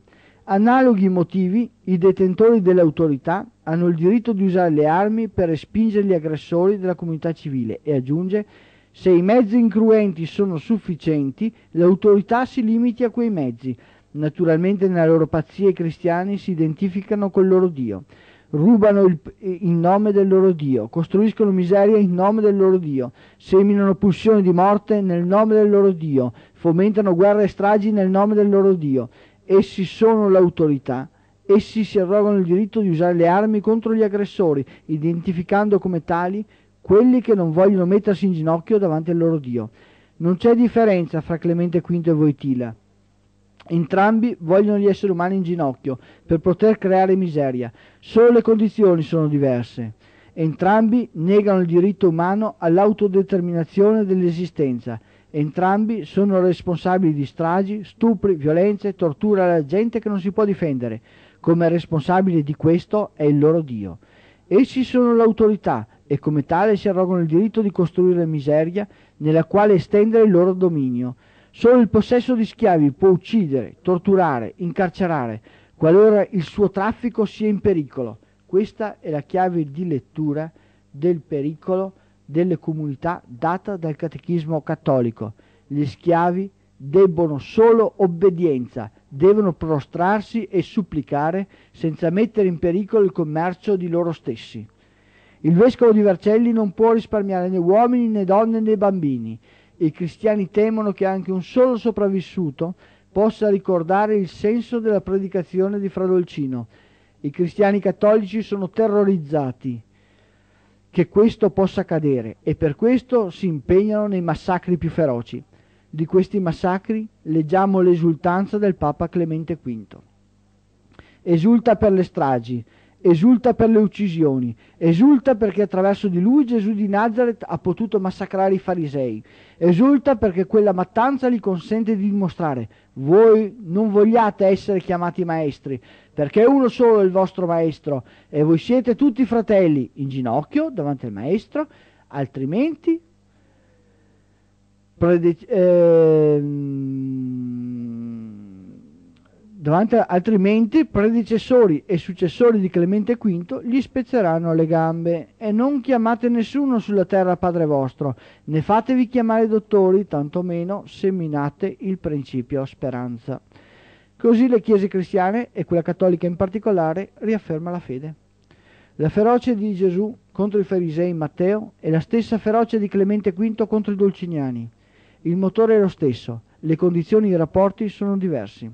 analoghi motivi i detentori dell'autorità hanno il diritto di usare le armi per respingere gli aggressori della comunità civile e aggiunge se i mezzi incruenti sono sufficienti l'autorità si limiti a quei mezzi naturalmente nella loro pazzia i cristiani si identificano col loro dio rubano il, eh, in nome del loro Dio, costruiscono miseria in nome del loro Dio, seminano pulsioni di morte nel nome del loro Dio, fomentano guerre e stragi nel nome del loro Dio, Essi sono l'autorità. Essi si arrogano il diritto di usare le armi contro gli aggressori, identificando come tali quelli che non vogliono mettersi in ginocchio davanti al loro Dio. Non c'è differenza fra Clemente V e Voitila. Entrambi vogliono gli esseri umani in ginocchio per poter creare miseria. Solo le condizioni sono diverse. Entrambi negano il diritto umano all'autodeterminazione dell'esistenza Entrambi sono responsabili di stragi, stupri, violenze, tortura alla gente che non si può difendere. Come responsabile di questo è il loro Dio. Essi sono l'autorità e come tale si arrogano il diritto di costruire miseria nella quale estendere il loro dominio. Solo il possesso di schiavi può uccidere, torturare, incarcerare, qualora il suo traffico sia in pericolo. Questa è la chiave di lettura del pericolo delle comunità data dal catechismo cattolico. Gli schiavi debbono solo obbedienza, devono prostrarsi e supplicare senza mettere in pericolo il commercio di loro stessi. Il vescovo di Vercelli non può risparmiare né uomini né donne né bambini. I cristiani temono che anche un solo sopravvissuto possa ricordare il senso della predicazione di Fra Dolcino. I cristiani cattolici sono terrorizzati che questo possa accadere e per questo si impegnano nei massacri più feroci. Di questi massacri leggiamo l'esultanza del Papa Clemente V. Esulta per le stragi, esulta per le uccisioni, esulta perché attraverso di lui Gesù di Nazareth ha potuto massacrare i farisei, esulta perché quella mattanza gli consente di dimostrare voi non vogliate essere chiamati maestri, perché uno solo è il vostro maestro e voi siete tutti fratelli in ginocchio davanti al maestro, altrimenti prede- eh, davanti a, altrimenti predecessori e successori di Clemente V gli spezzeranno le gambe. E non chiamate nessuno sulla terra padre vostro, né fatevi chiamare dottori, tantomeno seminate il principio speranza. Così le chiese cristiane, e quella cattolica in particolare, riafferma la fede. La ferocia di Gesù contro i farisei in Matteo è la stessa ferocia di Clemente V contro i dolciniani. Il motore è lo stesso, le condizioni e i rapporti sono diversi.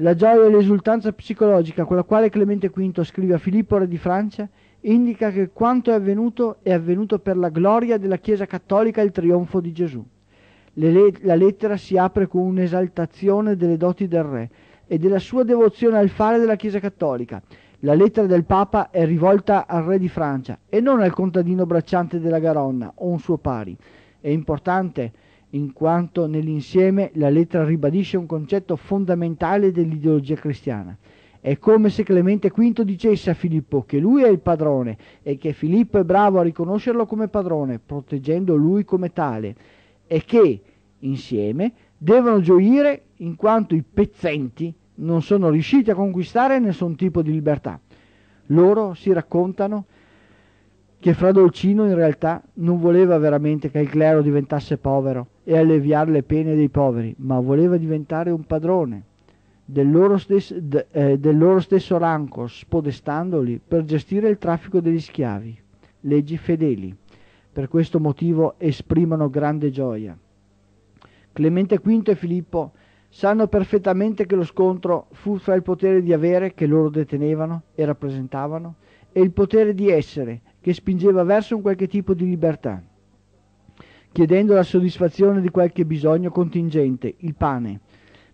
La gioia e l'esultanza psicologica con la quale Clemente V scrive a Filippo re di Francia indica che quanto è avvenuto è avvenuto per la gloria della Chiesa cattolica e il trionfo di Gesù. Le, la lettera si apre con un'esaltazione delle doti del re e della sua devozione al fare della Chiesa cattolica. La lettera del Papa è rivolta al re di Francia e non al contadino bracciante della Garonna o un suo pari. È importante in quanto nell'insieme la lettera ribadisce un concetto fondamentale dell'ideologia cristiana. È come se Clemente V dicesse a Filippo che lui è il padrone e che Filippo è bravo a riconoscerlo come padrone, proteggendo lui come tale, e che, insieme, devono gioire in quanto i pezzenti non sono riusciti a conquistare nessun tipo di libertà. Loro si raccontano che Fra Dolcino in realtà non voleva veramente che il clero diventasse povero, e alleviare le pene dei poveri, ma voleva diventare un padrone del loro, stes- de- eh, del loro stesso ranco, spodestandoli per gestire il traffico degli schiavi. Leggi fedeli. Per questo motivo esprimono grande gioia. Clemente V e Filippo sanno perfettamente che lo scontro fu fra il potere di avere che loro detenevano e rappresentavano e il potere di essere che spingeva verso un qualche tipo di libertà chiedendo la soddisfazione di qualche bisogno contingente, il pane,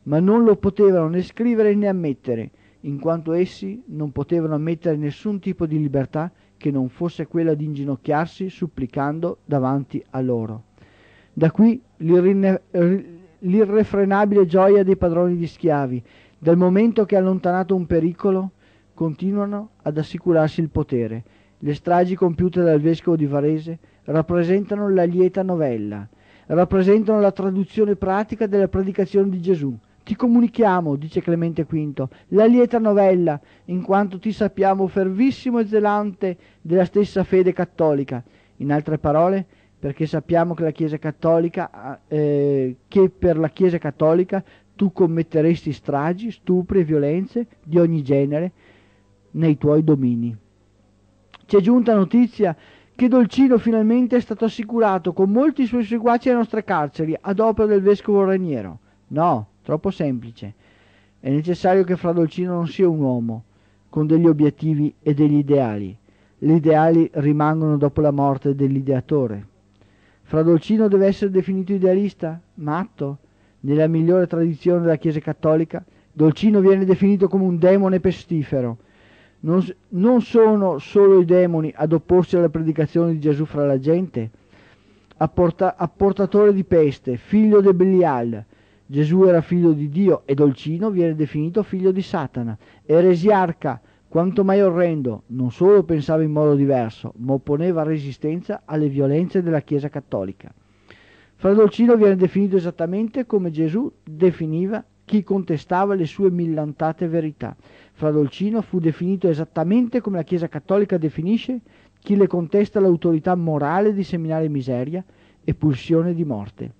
ma non lo potevano né scrivere né ammettere, in quanto essi non potevano ammettere nessun tipo di libertà che non fosse quella di inginocchiarsi supplicando davanti a loro. Da qui l'irrefrenabile gioia dei padroni di schiavi, dal momento che allontanato un pericolo, continuano ad assicurarsi il potere. Le stragi compiute dal vescovo di Varese rappresentano la lieta novella, rappresentano la traduzione pratica della predicazione di Gesù. Ti comunichiamo, dice Clemente V, la lieta novella, in quanto ti sappiamo fervissimo e zelante della stessa fede cattolica. In altre parole, perché sappiamo che, cattolica, eh, che per la Chiesa cattolica tu commetteresti stragi, stupri e violenze di ogni genere nei tuoi domini. Ci è giunta notizia che Dolcino finalmente è stato assicurato con molti suoi seguaci alle nostre carceri ad opera del vescovo Raniero. No, troppo semplice. È necessario che fra Dolcino non sia un uomo, con degli obiettivi e degli ideali. Gli ideali rimangono dopo la morte dell'ideatore. Fra Dolcino deve essere definito idealista, matto. Nella migliore tradizione della Chiesa cattolica, Dolcino viene definito come un demone pestifero, non, non sono solo i demoni ad opporsi alla predicazione di Gesù fra la gente? apportatore di peste, figlio di Belial, Gesù era figlio di Dio e Dolcino viene definito figlio di Satana, eresiarca, quanto mai orrendo, non solo pensava in modo diverso, ma opponeva resistenza alle violenze della Chiesa cattolica. Fra Dolcino viene definito esattamente come Gesù definiva chi contestava le sue millantate verità. Fra Dolcino fu definito esattamente come la Chiesa cattolica definisce chi le contesta l'autorità morale di seminare miseria e pulsione di morte.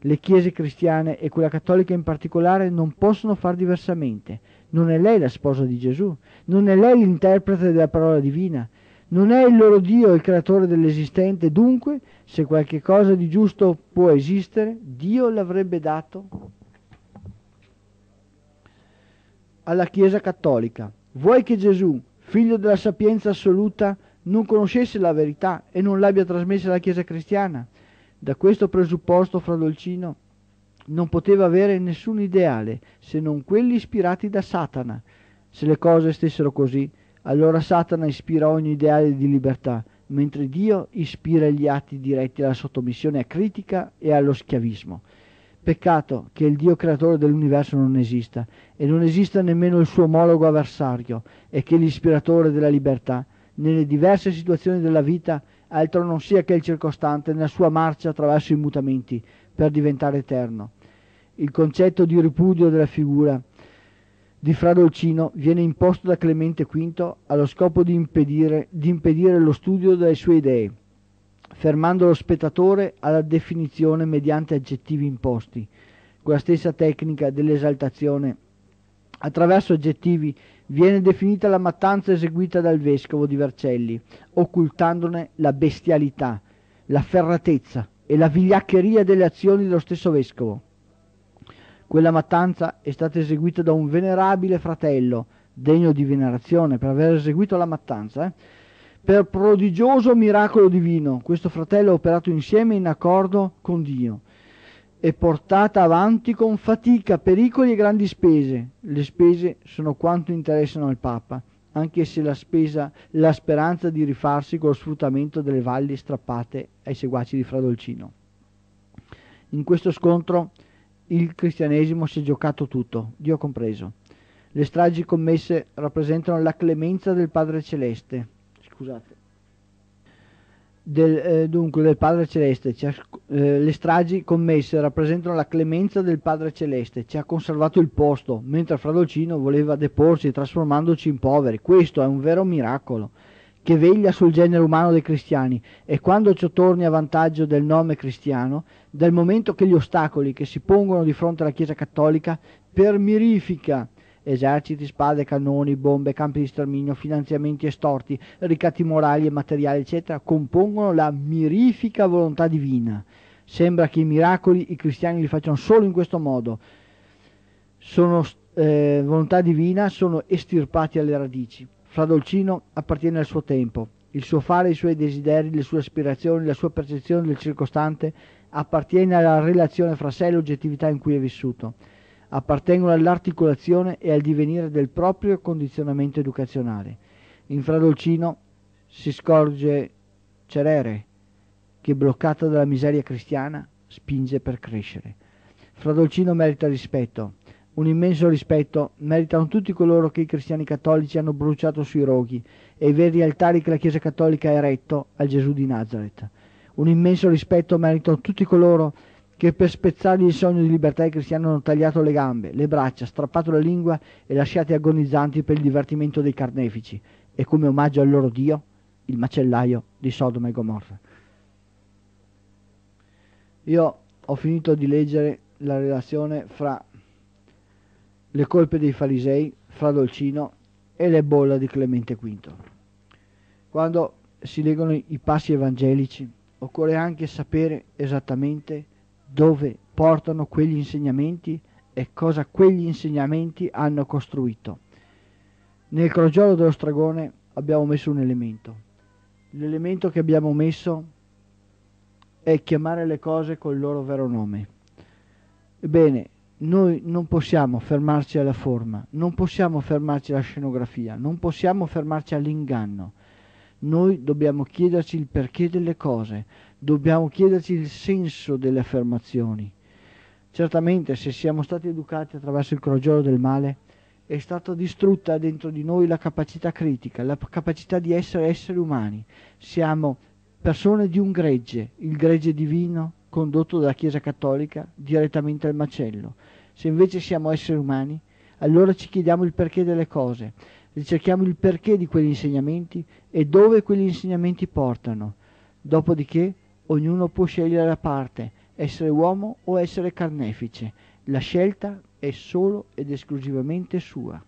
Le chiese cristiane e quella cattolica in particolare non possono far diversamente. Non è lei la sposa di Gesù, non è lei l'interprete della parola divina, non è il loro Dio il creatore dell'esistente, dunque se qualche cosa di giusto può esistere, Dio l'avrebbe dato alla Chiesa cattolica. Vuoi che Gesù, figlio della sapienza assoluta, non conoscesse la verità e non l'abbia trasmessa alla Chiesa cristiana? Da questo presupposto fra Dolcino non poteva avere nessun ideale se non quelli ispirati da Satana. Se le cose stessero così, allora Satana ispira ogni ideale di libertà, mentre Dio ispira gli atti diretti alla sottomissione acritica e allo schiavismo. Peccato che il Dio creatore dell'universo non esista e non esista nemmeno il suo omologo avversario e che l'ispiratore della libertà, nelle diverse situazioni della vita, altro non sia che il circostante nella sua marcia attraverso i mutamenti per diventare eterno. Il concetto di ripudio della figura di Fra Dolcino viene imposto da Clemente V allo scopo di impedire, di impedire lo studio delle sue idee fermando lo spettatore alla definizione mediante aggettivi imposti, quella stessa tecnica dell'esaltazione attraverso aggettivi viene definita la mattanza eseguita dal vescovo di Vercelli, occultandone la bestialità, la ferratezza e la vigliaccheria delle azioni dello stesso vescovo. Quella mattanza è stata eseguita da un venerabile fratello, degno di venerazione per aver eseguito la mattanza, eh? per prodigioso miracolo divino, questo fratello ha operato insieme in accordo con Dio e portata avanti con fatica, pericoli e grandi spese. Le spese sono quanto interessano al Papa, anche se la, spesa, la speranza di rifarsi con lo sfruttamento delle valli strappate ai seguaci di Fradolcino. In questo scontro il cristianesimo si è giocato tutto, Dio compreso. Le stragi commesse rappresentano la clemenza del Padre Celeste, scusate. Del, eh, dunque del Padre Celeste, ha, eh, le stragi commesse rappresentano la clemenza del Padre Celeste, ci ha conservato il posto, mentre Fradolcino voleva deporci trasformandoci in poveri. Questo è un vero miracolo che veglia sul genere umano dei cristiani e quando ciò torni a vantaggio del nome cristiano, dal momento che gli ostacoli che si pongono di fronte alla Chiesa cattolica per mirifica eserciti, spade, cannoni, bombe, campi di sterminio, finanziamenti estorti, ricatti morali e materiali, eccetera, compongono la mirifica volontà divina. Sembra che i miracoli i cristiani li facciano solo in questo modo. Sono eh, volontà divina, sono estirpati alle radici. Fra Dolcino appartiene al suo tempo. Il suo fare, i suoi desideri, le sue aspirazioni, la sua percezione del circostante appartiene alla relazione fra sé e l'oggettività in cui è vissuto appartengono all'articolazione e al divenire del proprio condizionamento educazionale. In Fradolcino si scorge Cerere, che bloccata dalla miseria cristiana spinge per crescere. Fradolcino merita rispetto, un immenso rispetto meritano tutti coloro che i cristiani cattolici hanno bruciato sui roghi e i veri altari che la Chiesa cattolica ha eretto al Gesù di Nazareth. Un immenso rispetto meritano tutti coloro che per spezzargli il sogno di libertà i cristiani hanno tagliato le gambe, le braccia, strappato la lingua e lasciati agonizzanti per il divertimento dei carnefici e come omaggio al loro Dio, il macellaio di Sodoma e Gomorra. Io ho finito di leggere la relazione fra le colpe dei farisei, fra Dolcino e le bolla di Clemente V. Quando si leggono i passi evangelici, occorre anche sapere esattamente dove portano quegli insegnamenti e cosa quegli insegnamenti hanno costruito. Nel crogiolo dello stragone abbiamo messo un elemento. L'elemento che abbiamo messo è chiamare le cose col loro vero nome. Ebbene, noi non possiamo fermarci alla forma, non possiamo fermarci alla scenografia, non possiamo fermarci all'inganno. Noi dobbiamo chiederci il perché delle cose, dobbiamo chiederci il senso delle affermazioni. Certamente se siamo stati educati attraverso il crogiolo del male, è stata distrutta dentro di noi la capacità critica, la capacità di essere esseri umani. Siamo persone di un gregge, il gregge divino condotto dalla Chiesa Cattolica direttamente al macello. Se invece siamo esseri umani, allora ci chiediamo il perché delle cose, ricerchiamo il perché di quegli insegnamenti e dove quegli insegnamenti portano. Dopodiché Ognuno può scegliere la parte, essere uomo o essere carnefice. La scelta è solo ed esclusivamente sua.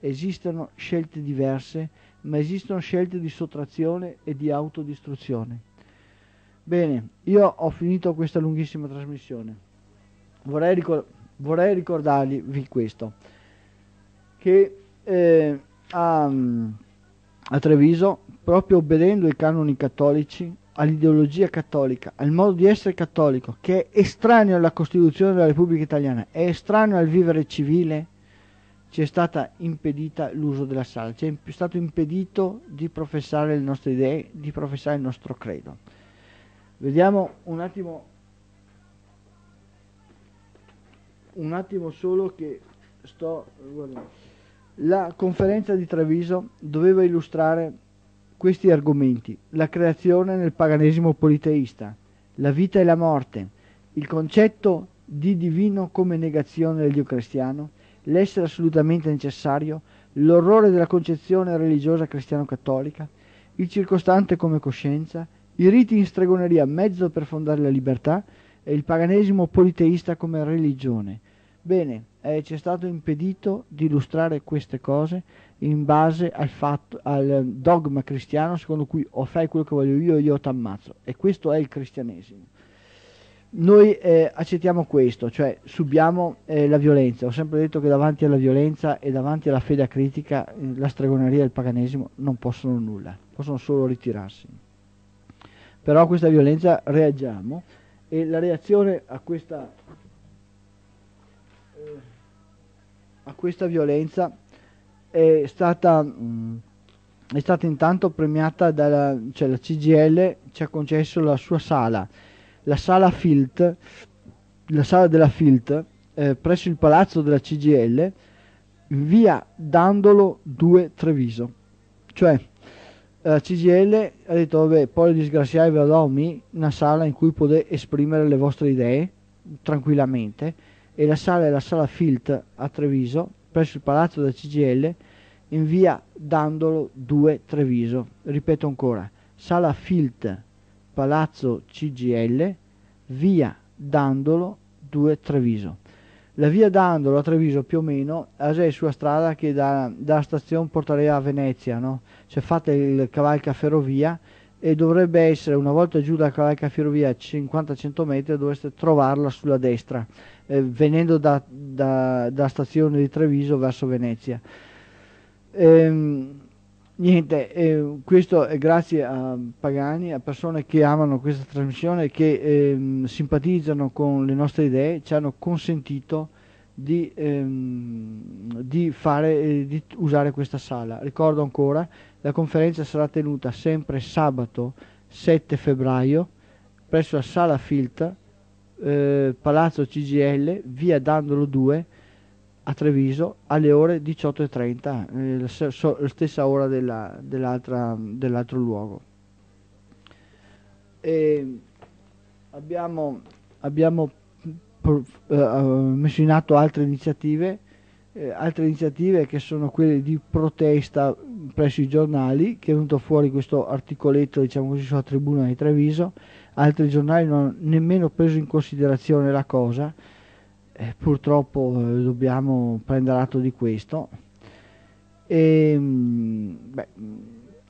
Esistono scelte diverse, ma esistono scelte di sottrazione e di autodistruzione. Bene, io ho finito questa lunghissima trasmissione. Vorrei, ricor- vorrei ricordarvi questo, che eh, a, a Treviso, proprio obbedendo ai canoni cattolici, all'ideologia cattolica, al modo di essere cattolico, che è estraneo alla Costituzione della Repubblica Italiana, è estraneo al vivere civile, ci è stata impedita l'uso della sala, ci è stato impedito di professare le nostre idee, di professare il nostro credo. Vediamo un attimo, un attimo solo che sto guardando. La conferenza di Treviso doveva illustrare questi argomenti la creazione nel paganesimo politeista, la vita e la morte, il concetto di divino come negazione del Dio cristiano, l'essere assolutamente necessario, l'orrore della concezione religiosa cristiano-cattolica, il circostante come coscienza, i riti in stregoneria mezzo per fondare la libertà e il paganesimo politeista come religione. Bene, eh, ci è stato impedito di illustrare queste cose in base al, fatto, al dogma cristiano secondo cui o fai quello che voglio io o io ti ammazzo. E questo è il cristianesimo. Noi eh, accettiamo questo, cioè subiamo eh, la violenza. Ho sempre detto che davanti alla violenza e davanti alla fede critica eh, la stregoneria e il paganesimo non possono nulla, possono solo ritirarsi. Però a questa violenza reagiamo e la reazione a questa, eh, a questa violenza è stata, mh, mm, è stata intanto premiata dalla cioè la CGL, ci ha concesso la sua sala, la sala Filt, la sala della Filt, eh, presso il palazzo della CGL, via Dandolo 2 Treviso. Cioè, la CGL ha detto, vabbè, poi disgraziai ve la do mi, una sala in cui potete esprimere le vostre idee tranquillamente, e la sala è la sala Filt a Treviso, presso il palazzo della CGL in via Dandolo 2 Treviso. Ripeto ancora, sala Filt, palazzo CGL, via Dandolo 2 Treviso. La via Dandolo a Treviso più o meno, è sulla strada che da, dalla stazione porterà a Venezia, no? C'è fatta il cavalca ferrovia e dovrebbe essere, una volta giù dalla cavalca ferrovia a 50-100 metri, dovreste trovarla sulla destra eh, venendo da, da, da, stazione di Treviso verso Venezia. Ehm, niente, eh, questo è grazie a Pagani, a persone che amano questa trasmissione, che ehm, simpatizzano con le nostre idee, ci hanno consentito di, ehm, di, fare, eh, di usare questa sala. Ricordo ancora, la conferenza sarà tenuta sempre sabato 7 febbraio presso la sala Filter eh, Palazzo CGL, via Dandolo 2 a Treviso alle ore 18.30, eh, la, so, la stessa ora della, dell'altra, dell'altro luogo. E abbiamo, abbiamo eh, eh, messo in atto altre iniziative, eh, altre iniziative che sono quelle di protesta presso i giornali, che è venuto fuori questo articoletto diciamo così, sulla tribuna di Treviso, altri giornali non hanno nemmeno preso in considerazione la cosa, eh, purtroppo eh, dobbiamo prendere atto di questo. E, ehm, beh,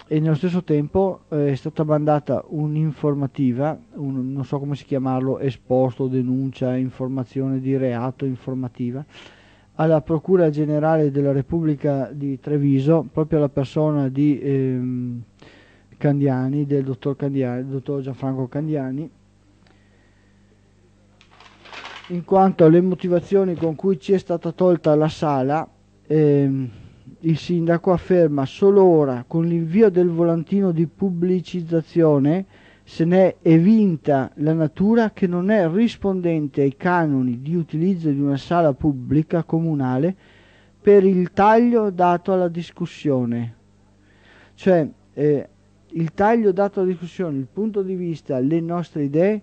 e nello stesso tempo eh, è stata mandata un'informativa, un, non so come si chiamarlo, esposto, denuncia, informazione di reato, informativa, alla Procura Generale della Repubblica di Treviso, proprio alla persona di... Ehm, Candiani, del dottor, Candiani, dottor Gianfranco Candiani, in quanto alle motivazioni con cui ci è stata tolta la sala, ehm, il sindaco afferma solo ora con l'invio del volantino di pubblicizzazione se n'è evinta la natura che non è rispondente ai canoni di utilizzo di una sala pubblica comunale per il taglio dato alla discussione. Cioè, eh, il taglio dato alla discussione, il punto di vista, le nostre idee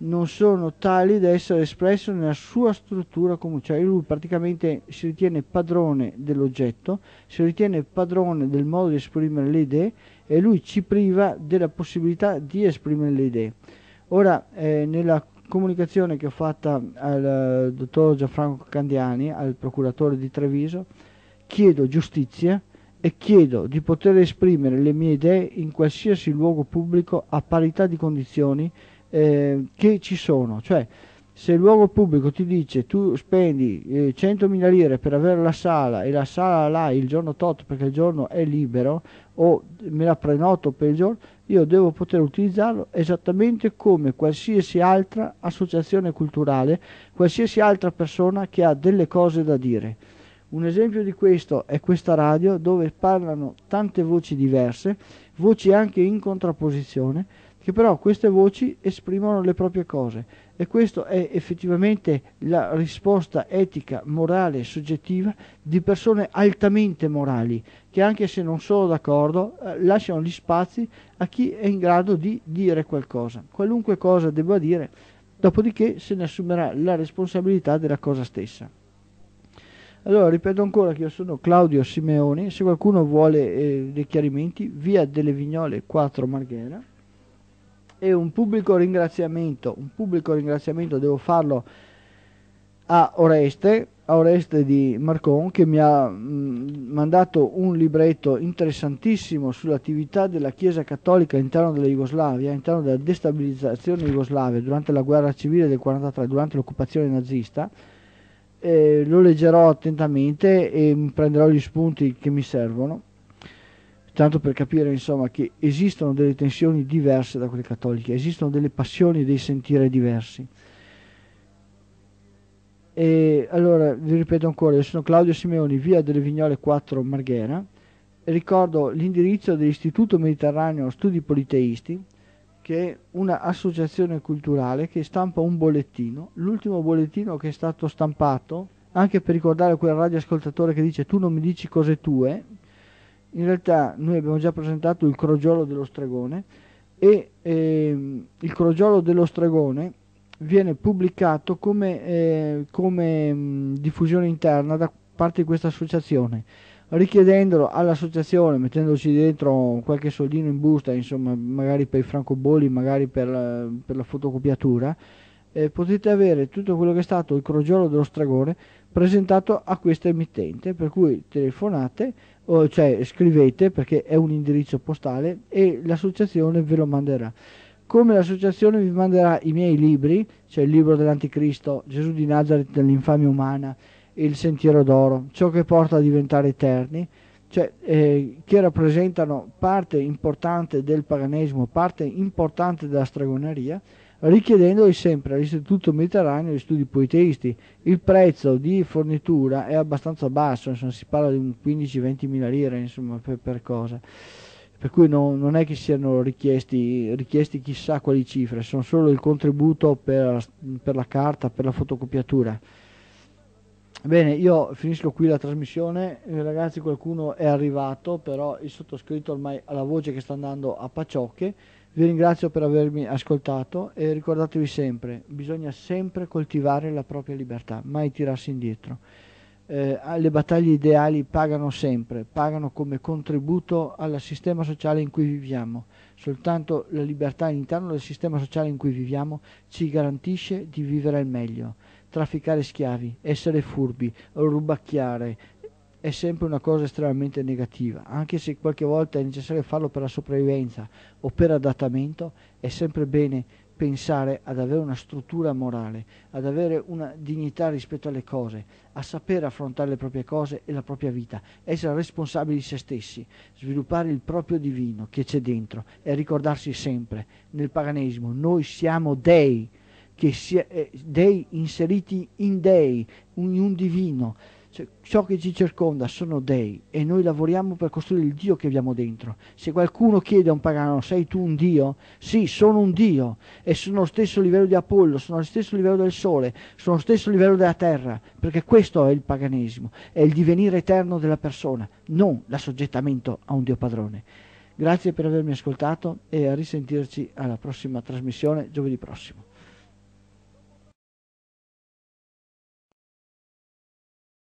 non sono tali da essere espresse nella sua struttura comune, cioè lui praticamente si ritiene padrone dell'oggetto, si ritiene padrone del modo di esprimere le idee e lui ci priva della possibilità di esprimere le idee. Ora, eh, nella comunicazione che ho fatta al eh, dottor Gianfranco Candiani, al procuratore di Treviso, chiedo giustizia e chiedo di poter esprimere le mie idee in qualsiasi luogo pubblico a parità di condizioni eh, che ci sono. Cioè, se il luogo pubblico ti dice tu spendi eh, 100.000 lire per avere la sala e la sala là il giorno tot perché il giorno è libero o me la prenoto per il giorno, io devo poter utilizzarlo esattamente come qualsiasi altra associazione culturale, qualsiasi altra persona che ha delle cose da dire. Un esempio di questo è questa radio dove parlano tante voci diverse, voci anche in contrapposizione, che però queste voci esprimono le proprie cose e questa è effettivamente la risposta etica, morale e soggettiva di persone altamente morali che anche se non sono d'accordo eh, lasciano gli spazi a chi è in grado di dire qualcosa, qualunque cosa debba dire, dopodiché se ne assumerà la responsabilità della cosa stessa. Allora, ripeto ancora che io sono Claudio Simeoni, se qualcuno vuole eh, dei chiarimenti, via delle Vignole 4 Marghera. E un pubblico ringraziamento, un pubblico ringraziamento devo farlo a Oreste, a Oreste di Marcon che mi ha mh, mm, mandato un libretto interessantissimo sull'attività della Chiesa Cattolica all'interno della Jugoslavia, all'interno della destabilizzazione jugoslavia durante la guerra civile del 1943, durante l'occupazione nazista eh, lo leggerò attentamente e prenderò gli spunti che mi servono, tanto per capire insomma che esistono delle tensioni diverse da quelle cattoliche, esistono delle passioni e dei sentire diversi. E allora vi ripeto ancora, io sono Claudio Simeoni, via delle Vignole 4 Marghera, ricordo l'indirizzo dell'Istituto Mediterraneo Studi Politeisti, che è un'associazione culturale che stampa un bollettino, l'ultimo bollettino che è stato stampato, anche per ricordare quel radioascoltatore che dice tu non mi dici cose tue, in realtà noi abbiamo già presentato il crogiolo dello stregone e ehm, il crogiolo dello stregone viene pubblicato come, eh, come mh, diffusione interna da parte di questa associazione richiedendolo all'associazione, mettendoci dentro qualche soldino in busta, insomma, magari per i francobolli, magari per la, per la fotocopiatura, eh, potete avere tutto quello che è stato il crogiolo dello stregone presentato a questa emittente, per cui telefonate, o, cioè scrivete perché è un indirizzo postale e l'associazione ve lo manderà. Come l'associazione vi manderà i miei libri, cioè il libro dell'Anticristo, Gesù di Nazareth dell'infamia umana, il sentiero d'oro, ciò che porta a diventare eterni, cioè, eh, che rappresentano parte importante del paganesimo, parte importante della stregoneria, richiedendoli sempre all'Istituto Mediterraneo di Studi Poeteisti. Il prezzo di fornitura è abbastanza basso, insomma, si parla di 15-20 mila lire insomma, per, per, cosa. Per cui no, non è che siano richiesti, richiesti, chissà quali cifre, sono solo il contributo per, per la carta, per la fotocopiatura. Bene, io finisco qui la trasmissione, eh, ragazzi qualcuno è arrivato, però il sottoscritto ormai ha la voce che sta andando a paciocche. vi ringrazio per avermi ascoltato e ricordatevi sempre, bisogna sempre coltivare la propria libertà, mai tirarsi indietro. Eh, le battaglie ideali pagano sempre, pagano come contributo al sistema sociale in cui viviamo. Soltanto la libertà all'interno del sistema sociale in cui viviamo ci garantisce di vivere al meglio. Trafficare schiavi, essere furbi, rubacchiare è sempre una cosa estremamente negativa, anche se qualche volta è necessario farlo per la sopravvivenza o per adattamento, è sempre bene pensare ad avere una struttura morale, ad avere una dignità rispetto alle cose, a sapere affrontare le proprie cose e la propria vita, essere responsabili di se stessi, sviluppare il proprio divino che c'è dentro e ricordarsi sempre nel paganesimo noi siamo dei, che si è, eh, dei inseriti in dei, in un divino. Cioè, ciò che ci circonda sono dei e noi lavoriamo per costruire il Dio che abbiamo dentro. Se qualcuno chiede a un pagano, sei tu un Dio? Sì, sono un Dio e sono allo stesso livello di Apollo, sono allo stesso livello del Sole, sono allo stesso livello della Terra, perché questo è il paganesimo, è il divenire eterno della persona, non l'assoggettamento a un Dio padrone. Grazie per avermi ascoltato e a risentirci alla prossima trasmissione giovedì prossimo.